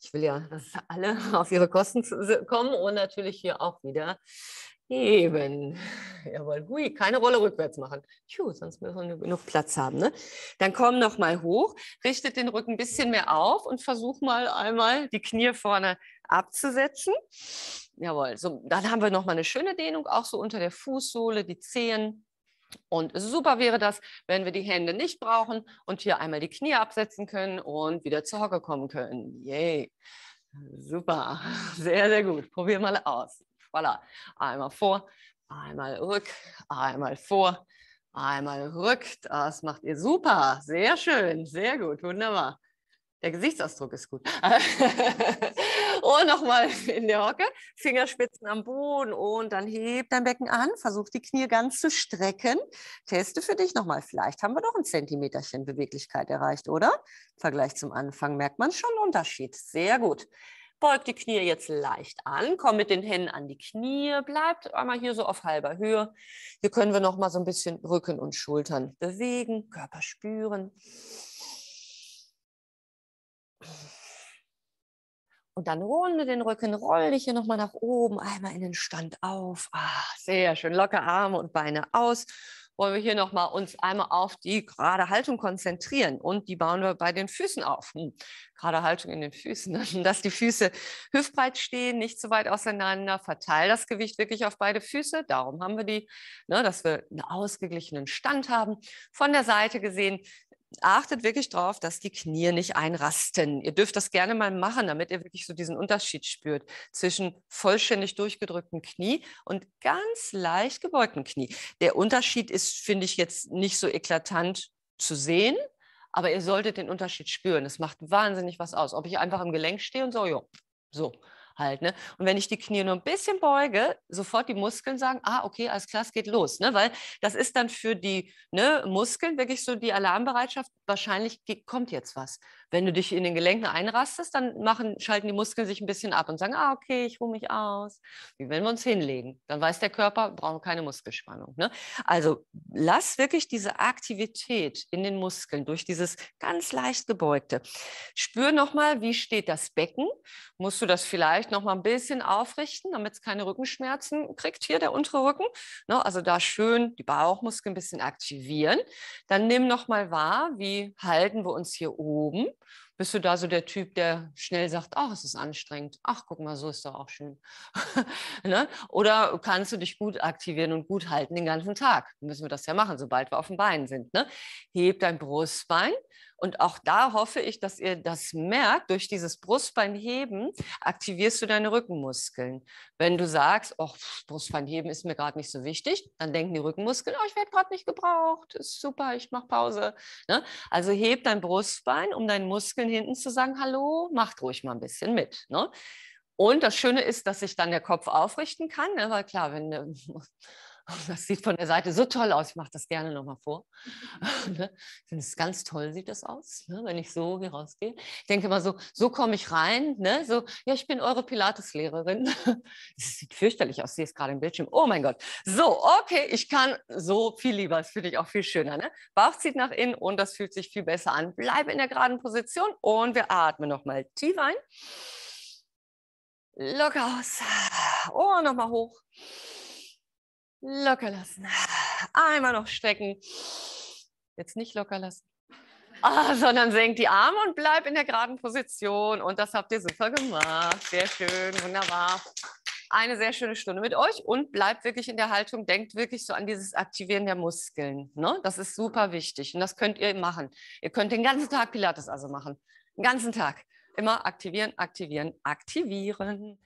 Ich will ja, dass alle auf ihre Kosten kommen und natürlich hier auch wieder Eben. Jawohl, Gui, keine Rolle rückwärts machen. Tju, sonst müssen wir genug Platz haben. Ne? Dann komm noch mal hoch, richtet den Rücken ein bisschen mehr auf und versuch mal einmal die Knie vorne abzusetzen. Jawohl, so, dann haben wir noch mal eine schöne Dehnung, auch so unter der Fußsohle, die Zehen. Und super wäre das, wenn wir die Hände nicht brauchen und hier einmal die Knie absetzen können und wieder zur Hocke kommen können. Yay. Super. Sehr, sehr gut. Probier mal aus. Voilà. Einmal vor, einmal rück, einmal vor, einmal rück. Das macht ihr super. Sehr schön. Sehr gut. Wunderbar. Der Gesichtsausdruck ist gut. und nochmal in der Hocke. Fingerspitzen am Boden und dann heb dein Becken an. Versuch die Knie ganz zu strecken. Teste für dich nochmal. Vielleicht haben wir doch ein Zentimeterchen Beweglichkeit erreicht, oder? Im Vergleich zum Anfang merkt man schon einen Unterschied. Sehr gut. Beug die Knie jetzt leicht an, komm mit den Händen an die Knie, bleibt einmal hier so auf halber Höhe. Hier können wir nochmal so ein bisschen Rücken und Schultern bewegen, Körper spüren. Und dann runde den Rücken, roll dich hier nochmal nach oben, einmal in den Stand auf. Ah, sehr schön, locker Arme und Beine aus. Wollen wir hier nochmal uns einmal auf die gerade Haltung konzentrieren und die bauen wir bei den Füßen auf. Hm. Gerade Haltung in den Füßen, dass die Füße hüftbreit stehen, nicht zu weit auseinander. Verteil das Gewicht wirklich auf beide Füße. Darum haben wir die, ne, dass wir einen ausgeglichenen Stand haben. Von der Seite gesehen achtet wirklich darauf, dass die Knie nicht einrasten. Ihr dürft das gerne mal machen, damit ihr wirklich so diesen Unterschied spürt zwischen vollständig durchgedrückten Knie und ganz leicht gebeugten Knie. Der Unterschied ist, finde ich, jetzt nicht so eklatant zu sehen, aber ihr solltet den Unterschied spüren. Es macht wahnsinnig was aus, ob ich einfach im Gelenk stehe und so, jo, so halt. Ne? Und wenn ich die Knie nur ein bisschen beuge, sofort die Muskeln sagen, ah, okay, alles klar, es geht los. Ne? Weil das ist dann für die ne, Muskeln wirklich so die Alarmbereitschaft, wahrscheinlich kommt jetzt was. Wenn du dich in den Gelenken einrastest, dann machen, schalten die Muskeln sich ein bisschen ab und sagen, ah, okay, ich ruhe mich aus. Wie wenn wir uns hinlegen, dann weiß der Körper, brauchen keine Muskelspannung. Ne? Also lass wirklich diese Aktivität in den Muskeln durch dieses ganz leicht gebeugte. Spür nochmal, wie steht das Becken? Musst du das vielleicht vielleicht noch mal ein bisschen aufrichten, damit es keine Rückenschmerzen kriegt, hier der untere Rücken. Ne, also da schön die Bauchmuskeln ein bisschen aktivieren. Dann nimm noch mal wahr, wie halten wir uns hier oben. Bist du da so der Typ, der schnell sagt, ach, es ist anstrengend, ach, guck mal, so ist doch auch schön. ne? Oder kannst du dich gut aktivieren und gut halten den ganzen Tag? Müssen wir das ja machen, sobald wir auf den Beinen sind. Ne? Heb dein Brustbein, und auch da hoffe ich, dass ihr das merkt, durch dieses Brustbeinheben aktivierst du deine Rückenmuskeln. Wenn du sagst, oh, Brustbeinheben ist mir gerade nicht so wichtig, dann denken die Rückenmuskeln, oh, ich werde gerade nicht gebraucht, ist super, ich mache Pause. Ne? Also heb dein Brustbein, um deinen Muskeln hinten zu sagen, hallo, macht ruhig mal ein bisschen mit. Ne? Und das Schöne ist, dass sich dann der Kopf aufrichten kann, ne? weil klar, wenn Das sieht von der Seite so toll aus. Ich mache das gerne nochmal vor. Ne? ich finde es ganz toll, sieht das aus, ne, wenn ich so hier rausgehe. Ich denke immer so, so komme ich rein. Ne? So, ja, ich bin eure Pilates-Lehrerin. Es sieht fürchterlich aus. Sie ist gerade im Bildschirm. Oh mein Gott. So, okay, ich kann so viel lieber. Das finde ich auch viel schöner. Ne? Bauch zieht nach innen und das fühlt sich viel besser an. Bleibe in der geraden Position und wir atmen nochmal tief ein. Locker aus. Oh, nochmal hoch. Locker lassen. Einmal noch strecken. Jetzt nicht locker lassen. Ah, sondern senkt die Arme und bleib in der geraden Position. Und das habt ihr super gemacht. Sehr schön, wunderbar. Eine sehr schöne Stunde mit euch und bleibt wirklich in der Haltung. Denkt wirklich so an dieses Aktivieren der Muskeln. Ne? Das ist super wichtig und das könnt ihr machen. Ihr könnt den ganzen Tag Pilates also machen. Den ganzen Tag. Immer aktivieren, aktivieren, aktivieren.